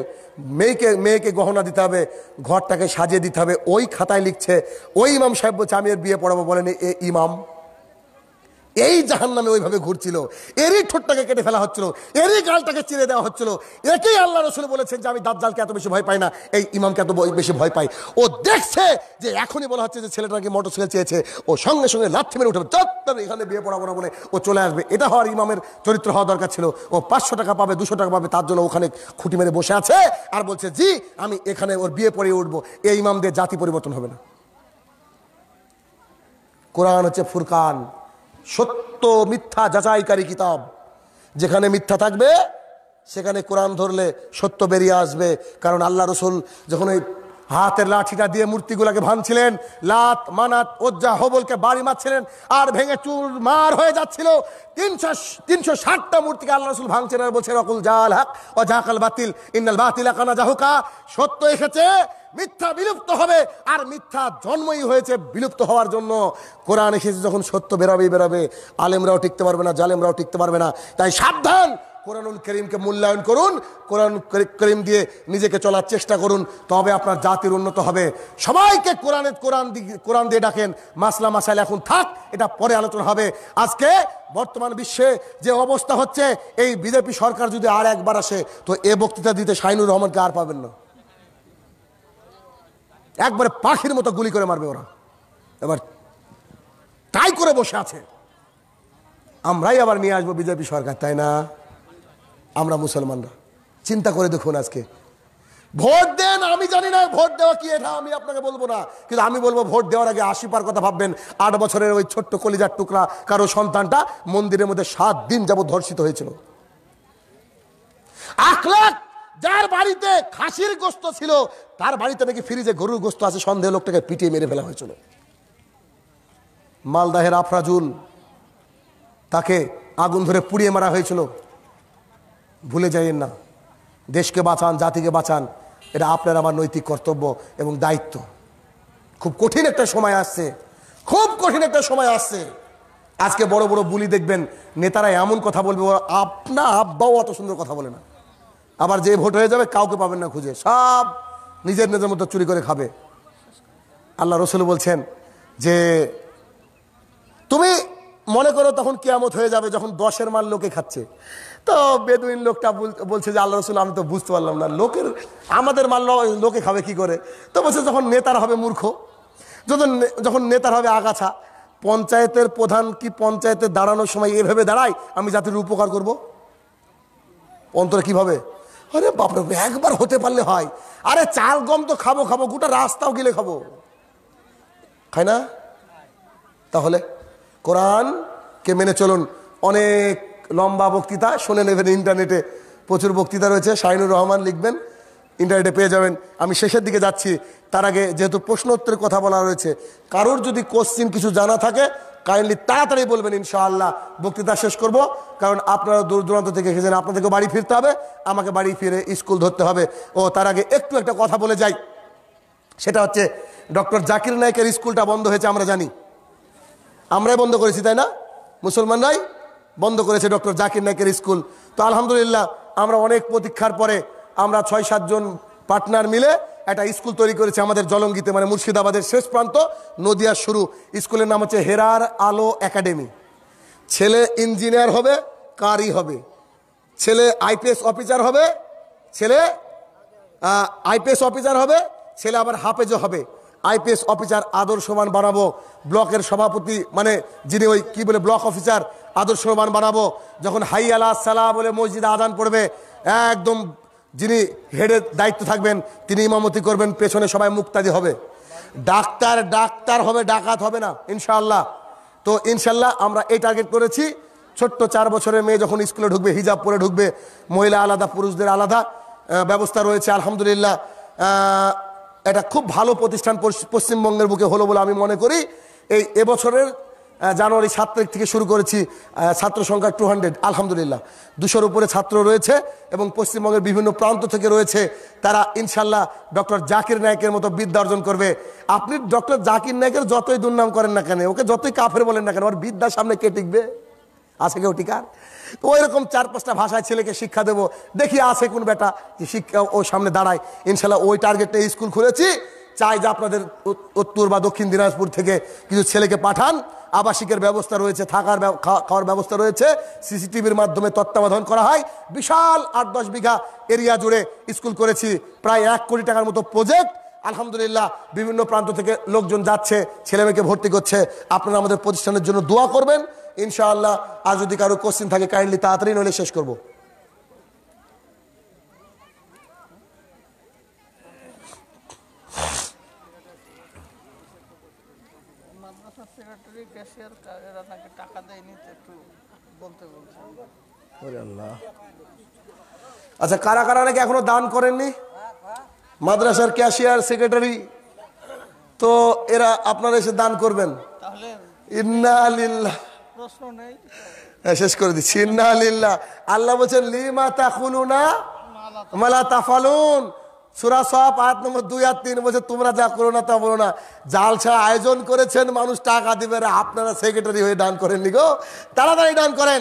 মেয়েকে মেয়েকে গহনা দিতে হবে ঘরটাকে সাজিয়ে দিতে হবে ওই খাতায় লিখছে ওই ইমাম সাহেব বলছে আমি এর বিয়ে পড়াবো বলেনি এ ইমাম এই জাহান নামে ওইভাবে ঘুরছিল এরই ঠোঁটটাকে কেটে ফেলা হচ্ছিল এরই গালটাকে চিরে দেওয়া হচ্ছিল একেই আল্লাহ রসুল বলেছেন যে আমি দাজ্জালকে এত বেশি ভয় পাই না এই ইমামকে এত বেশি ভয় পাই ও দেখছে যে এখনই বলা হচ্ছে যে ছেলেটাকে মোটরসাইকেল চেয়েছে ও সঙ্গে সঙ্গে লাথি মেরে উঠবে চত্তর এখানে বিয়ে পড়াবো না বলে ও চলে আসবে এটা হওয়ার ইমামের চরিত্র হওয়া দরকার ছিল ও পাঁচশো টাকা পাবে দুশো টাকা পাবে তার জন্য ওখানে খুঁটি মেরে বসে আছে আর বলছে জি আমি এখানে ওর বিয়ে পড়িয়ে উঠবো এই ইমামদের জাতি পরিবর্তন হবে না কোরআন হচ্ছে ফুরকান সত্য মিথ্যা যাচাইকারী কিতাব যেখানে মিথ্যা থাকবে সেখানে কোরআন ধরলে সত্য বেরিয়ে আসবে কারণ আল্লাহ রসুল যখন ওই হাতের লাঠিটা দিয়ে মূর্তিগুলোকে ভাঙছিলেন লাত মানাত ওজ্জা হবলকে বাড়ি মারছিলেন আর ভেঙে চুর মার হয়ে যাচ্ছিল তিনশো তিনশো ষাটটা মূর্তিকে আল্লাহ রসুল ভাঙছেন আর বলছেন অকুল জাল হাক জাহাকাল বাতিল ইন্নাল বাতিল কানা জাহুকা সত্য এসেছে মিথ্যা বিলুপ্ত হবে আর মিথ্যা জন্মই হয়েছে বিলুপ্ত হওয়ার জন্য কোরআন এসেছে যখন সত্য বেরোবেই বেরোবে আলেমরাও টিকতে পারবে না জালেমরাও টিকতে পারবে না তাই সাবধান কোরআনুল করিমকে মূল্যায়ন করুন কোরআন করিম দিয়ে নিজেকে চলার চেষ্টা করুন তবে আপনার জাতির উন্নত হবে সবাইকে কোরআনের কোরআন কোরআন দিয়ে ডাকেন মাসলা মাসাইল এখন থাক এটা পরে আলোচনা হবে আজকে বর্তমান বিশ্বে যে অবস্থা হচ্ছে এই বিজেপি সরকার যদি আর একবার আসে তো এ বক্তৃতা দিতে শাহিনুর রহমানকে আর পাবেন না একবারে পাখির মতো গুলি করে মারবে ওরা এবার তাই করে বসে আছে আমরাই আবার নিয়ে আসবো বিজেপি সরকার তাই না আমরা মুসলমানরা চিন্তা করে দেখুন আজকে ভোট দেন আমি জানি না ভোট দেওয়া কি এটা আমি আপনাকে বলবো না কিন্তু আমি বলবো ভোট দেওয়ার আগে আশি পার কথা ভাববেন আট বছরের ওই ছোট্ট কলিজার টুকরা কারো সন্তানটা মন্দিরের মধ্যে সাত দিন যাবত ধর্ষিত হয়েছিল আখ লাখ যার বাড়িতে খাসির গোস্ত ছিল তার বাড়িতে নাকি ফ্রিজে গরুর গোস্ত আছে সন্দেহ লোকটাকে পিটিয়ে মেরে ফেলা হয়েছিল মালদাহের আফরাজুল তাকে আগুন ধরে পুড়িয়ে মারা হয়েছিল ভুলে যাইয়েন না দেশকে বাঁচান জাতিকে বাঁচান এটা আপনার আমার নৈতিক কর্তব্য এবং দায়িত্ব খুব কঠিন একটা সময় আসছে খুব কঠিন একটা সময় আসছে আজকে বড় বড় বুলি দেখবেন নেতারা এমন কথা বলবে আপনা আব্বাও অত সুন্দর কথা বলে না আবার যে ভোট হয়ে যাবে কাউকে পাবেন না খুঁজে সব নিজের নিজের মতো চুরি করে খাবে আল্লাহ রসুল বলছেন যে তুমি মনে করো তখন কেয়ামত হয়ে যাবে যখন দশের মাল লোকে খাচ্ছে তো বেদুইন লোকটা বলছে যে আল্লাহ রসুল আমি তো বুঝতে পারলাম না লোকের আমাদের মাল লোকে খাবে কি করে তো বলছে যখন নেতার হবে মূর্খ যখন যখন নেতার হবে আগাছা পঞ্চায়েতের প্রধান কি পঞ্চায়েতে দাঁড়ানোর সময় এভাবে দাঁড়ায় আমি জাতির উপকার করব অন্তরে কিভাবে আরে বাপরে একবার হতে পারলে হয় আরে চাল গম তো খাবো খাবো গোটা রাস্তাও গেলে খাবো খাই না তাহলে কে মেনে চলুন অনেক লম্বা বক্তৃতা শুনে নেবেন ইন্টারনেটে প্রচুর বক্তৃতা রয়েছে শাহিনুর রহমান লিখবেন ইন্টারনেটে পেয়ে যাবেন আমি শেষের দিকে যাচ্ছি তার আগে যেহেতু প্রশ্নোত্তরের কথা বলা রয়েছে কারোর যদি কোশ্চিন কিছু জানা থাকে কাইন্ডলি তাড়াতাড়ি বলবেন ইনশাআল্লাহ বক্তৃতা শেষ করব কারণ আপনারা দূর দূরান্ত থেকে এসেছেন আপনাদেরকে বাড়ি ফিরতে হবে আমাকে বাড়ি ফিরে স্কুল ধরতে হবে ও তার আগে একটু একটা কথা বলে যাই সেটা হচ্ছে ডক্টর জাকির নায়কের স্কুলটা বন্ধ হয়েছে আমরা জানি আমরাই বন্ধ করেছি তাই না মুসলমানরাই বন্ধ করেছে ডক্টর জাকির নায়কের স্কুল তো আলহামদুলিল্লাহ আমরা অনেক প্রতীক্ষার পরে আমরা ছয় সাতজন পার্টনার মিলে একটা স্কুল তৈরি করেছে আমাদের জলঙ্গিতে মানে মুর্শিদাবাদের শেষ প্রান্ত নদিয়ার শুরু স্কুলের নাম হচ্ছে হেরার আলো একাডেমি ছেলে ইঞ্জিনিয়ার হবে কারি হবে ছেলে আইপিএস অফিসার হবে ছেলে আইপিএস অফিসার হবে ছেলে আবার হাফেজও হবে আইপিএস অফিসার আদর্শমান বানাবো ব্লকের সভাপতি মানে যিনি ওই কি বলে ব্লক অফিসার আদর্শমান বানাবো যখন হাই আলা সালা বলে মসজিদে আদান পড়বে একদম যিনি হেডের দায়িত্ব থাকবেন তিনি ইমামতি করবেন পেছনে সবাই মুক্তাদি হবে ডাক্তার ডাক্তার হবে ডাকাত হবে না ইনশাল্লাহ তো ইনশাল্লাহ আমরা এই টার্গেট করেছি ছোট্ট চার বছরের মেয়ে যখন স্কুলে ঢুকবে হিজাব পরে ঢুকবে মহিলা আলাদা পুরুষদের আলাদা ব্যবস্থা রয়েছে আলহামদুলিল্লাহ এটা খুব ভালো প্রতিষ্ঠান পশ্চিমবঙ্গের বুকে হলো বলে আমি মনে করি এই এবছরের জানুয়ারি সাত তারিখ থেকে শুরু করেছি ছাত্র সংখ্যা টু হান্ড্রেড আলহামদুলিল্লাহ দুশোর উপরে ছাত্র রয়েছে এবং পশ্চিমবঙ্গের বিভিন্ন প্রান্ত থেকে রয়েছে তারা ইনশাল্লাহ ডক্টর জাকির নায়কের মতো বিদ্যা অর্জন করবে আপনি ডক্টর জাকির নায়কের যতই দুর্নাম করেন না কেন ওকে যতই কাফের বলেন না কেন ওর বিদ্যার সামনে কে টিকবে আছে কেউ টিকার তো ওই রকম চার পাঁচটা ভাষায় ছেলেকে শিক্ষা দেব দেখি আছে কোন বেটা যে শিক্ষা ও সামনে দাঁড়ায় ইনশাল্লাহ ওই টার্গেটে স্কুল খুলেছি চাই যে আপনাদের উত্তর বা দক্ষিণ দিনাজপুর থেকে কিছু ছেলেকে পাঠান আবাসিকের ব্যবস্থা রয়েছে থাকার খাওয়ার ব্যবস্থা রয়েছে সিসিটিভির মাধ্যমে তত্ত্বাবধান করা হয় বিশাল আট দশ বিঘা এরিয়া জুড়ে স্কুল করেছি প্রায় এক কোটি টাকার মতো প্রজেক্ট আলহামদুলিল্লাহ বিভিন্ন প্রান্ত থেকে লোকজন যাচ্ছে ছেলে মেয়েকে ভর্তি করছে আপনারা আমাদের প্রতিষ্ঠানের জন্য দোয়া করবেন ইনশাআল্লাহ আর যদি কারো কোশ্চিন থাকে কাইন্ডলি তাড়াতাড়ি নইলে শেষ করবো আল্লাহ আচ্ছা কারা কারা নাকি এখনো দান করেননি মাদ্রাসার ক্যাশিয়ার সেক্রেটারি তো এরা আপনারা এসে দান করবেন ইন্নালিল্লাহ হ্যাঁ, শেষ করে দিচ্ছি ইন্নালিল্লাহ আল্লাহ বলছেন লিমা তাকুলুনা মালা তাফালুন সুরা সব আট নম্বর দুই আর তিন বলছে তোমরা যা করো না তা বলো না জালসা আয়োজন করেছেন মানুষ টাকা দিবে আপনারা সেক্রেটারি হয়ে দান করেননি গো তাড়াতাড়ি দান করেন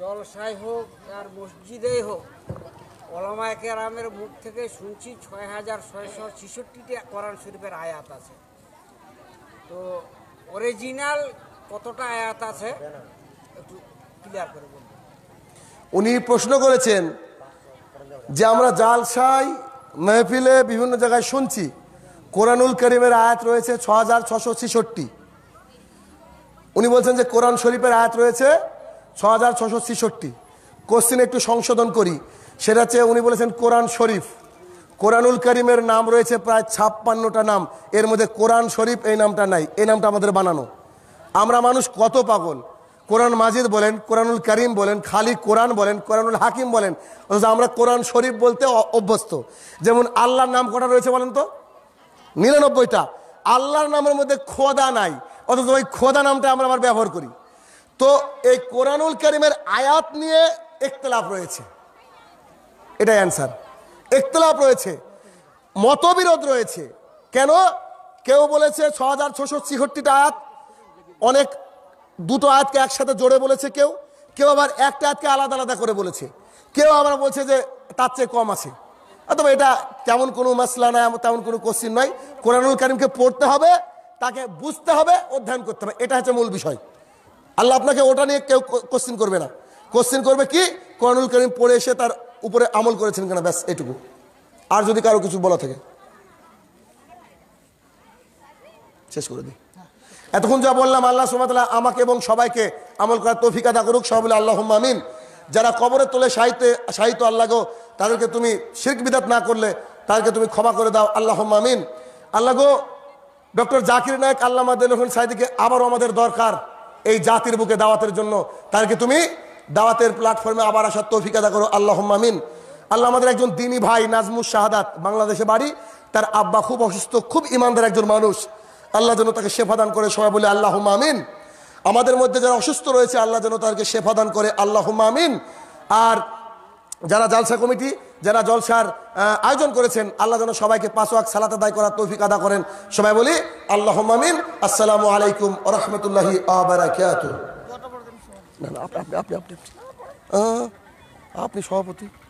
জলসায় হোক আর মসজিদেই হোক ওলামায় কেরামের মুখ থেকে শুনছি ছয় হাজার ছয়শো ছেষট্টিটি কোরআন শরীফের আয়াত আছে তো অরিজিনাল কতটা আয়াত আছে একটু ক্লিয়ার করে বলুন উনি প্রশ্ন করেছেন যে আমরা জালসাই মেহফিলে বিভিন্ন জায়গায় শুনছি কোরআনুল করিমের আয়াত রয়েছে ছ হাজার ছশো ছেষট্টি উনি বলছেন যে কোরআন শরীফের আয়াত রয়েছে ছ হাজার ছশো ছেষট্টি কোশ্চিন একটু সংশোধন করি সেটা হচ্ছে উনি বলেছেন কোরআন শরীফ কোরআনুল করিমের নাম রয়েছে প্রায় ছাপ্পান্নটা নাম এর মধ্যে কোরআন শরীফ এই নামটা নাই এই নামটা আমাদের বানানো আমরা মানুষ কত পাগল কোরআন মাজিদ বলেন কোরআনুল করিম বলেন খালি কোরআন বলেন কোরআনুল হাকিম বলেন অথচ আমরা কোরআন শরীফ বলতে অভ্যস্ত যেমন আল্লাহর নাম কটা রয়েছে বলেন তো নিরানব্বইটা আল্লাহর নামের মধ্যে খোদা নাই অথচ ওই খোদা নামটা আমরা আবার ব্যবহার করি তো এই কোরআনুল করিমের আয়াত নিয়ে একতলাফ রয়েছে এটাই অ্যান্সার একতলাফ রয়েছে মতবিরোধ রয়েছে কেন কেউ বলেছে ছ হাজার ছশো ছিষট্টিটা আয়াত অনেক দুটো আয়াতকে একসাথে জোরে বলেছে কেউ কেউ আবার একটা আয়াতকে আলাদা আলাদা করে বলেছে কেউ আবার বলছে যে তার চেয়ে কম আছে অথবা এটা তেমন কোনো মাসলা নয় তেমন কোনো কোশ্চিন নয় কোরআনুল করিমকে পড়তে হবে তাকে বুঝতে হবে অধ্যয়ন করতে হবে এটা হচ্ছে মূল বিষয় আল্লাহ আপনাকে ওটা নিয়ে কেউ কোশ্চিন করবে না কোশ্চিন করবে কি কোরআনুল করিম পড়ে এসে তার উপরে আমল করেছেন কেনা ব্যাস এটুকু আর যদি কারো কিছু বলা থাকে শেষ করে দিই এতক্ষণ যা বললাম আল্লাহ সুমাতলা আমাকে এবং সবাইকে আমল করার তফিকা দা করুক সবাই আল্লাহ আমিন যারা কবরের তোলে সাহিত্যে সাহিত্য আল্লাহ গো তাদেরকে তুমি শির্ক বিদাত না করলে তাদেরকে তুমি ক্ষমা করে দাও আল্লাহ আমিন আল্লাহ গো ডক্টর জাকির নায়ক আল্লাহ মাদ সাহিদিকে আবারও আমাদের দরকার এই জাতির বুকে দাওয়াতের জন্য তাদেরকে তুমি দাওয়াতের প্ল্যাটফর্মে আবার আসার তৌফিক আদা করো আল্লাহ মামিন আল্লাহ আমাদের একজন দিনী ভাই নাজমুস শাহাদাত বাংলাদেশে বাড়ি তার আব্বা খুব অসুস্থ খুব ইমানদার একজন মানুষ আল্লাহ যেন তাকে দান করে সবাই বলে আল্লাহ মামিন আমাদের মধ্যে যারা অসুস্থ রয়েছে আল্লাহ যেন তাদেরকে দান করে আল্লাহ মামিন আর যারা জালসা কমিটি যারা জলসার আয়োজন করেছেন আল্লাহ যেন সবাইকে পাঁচ ওয়াক সালাত আদায় করার তৌফিক আদা করেন সবাই বলি আল্লাহ মামিন আসসালামু আলাইকুম রহমতুল্লাহ আপনি সভাপতি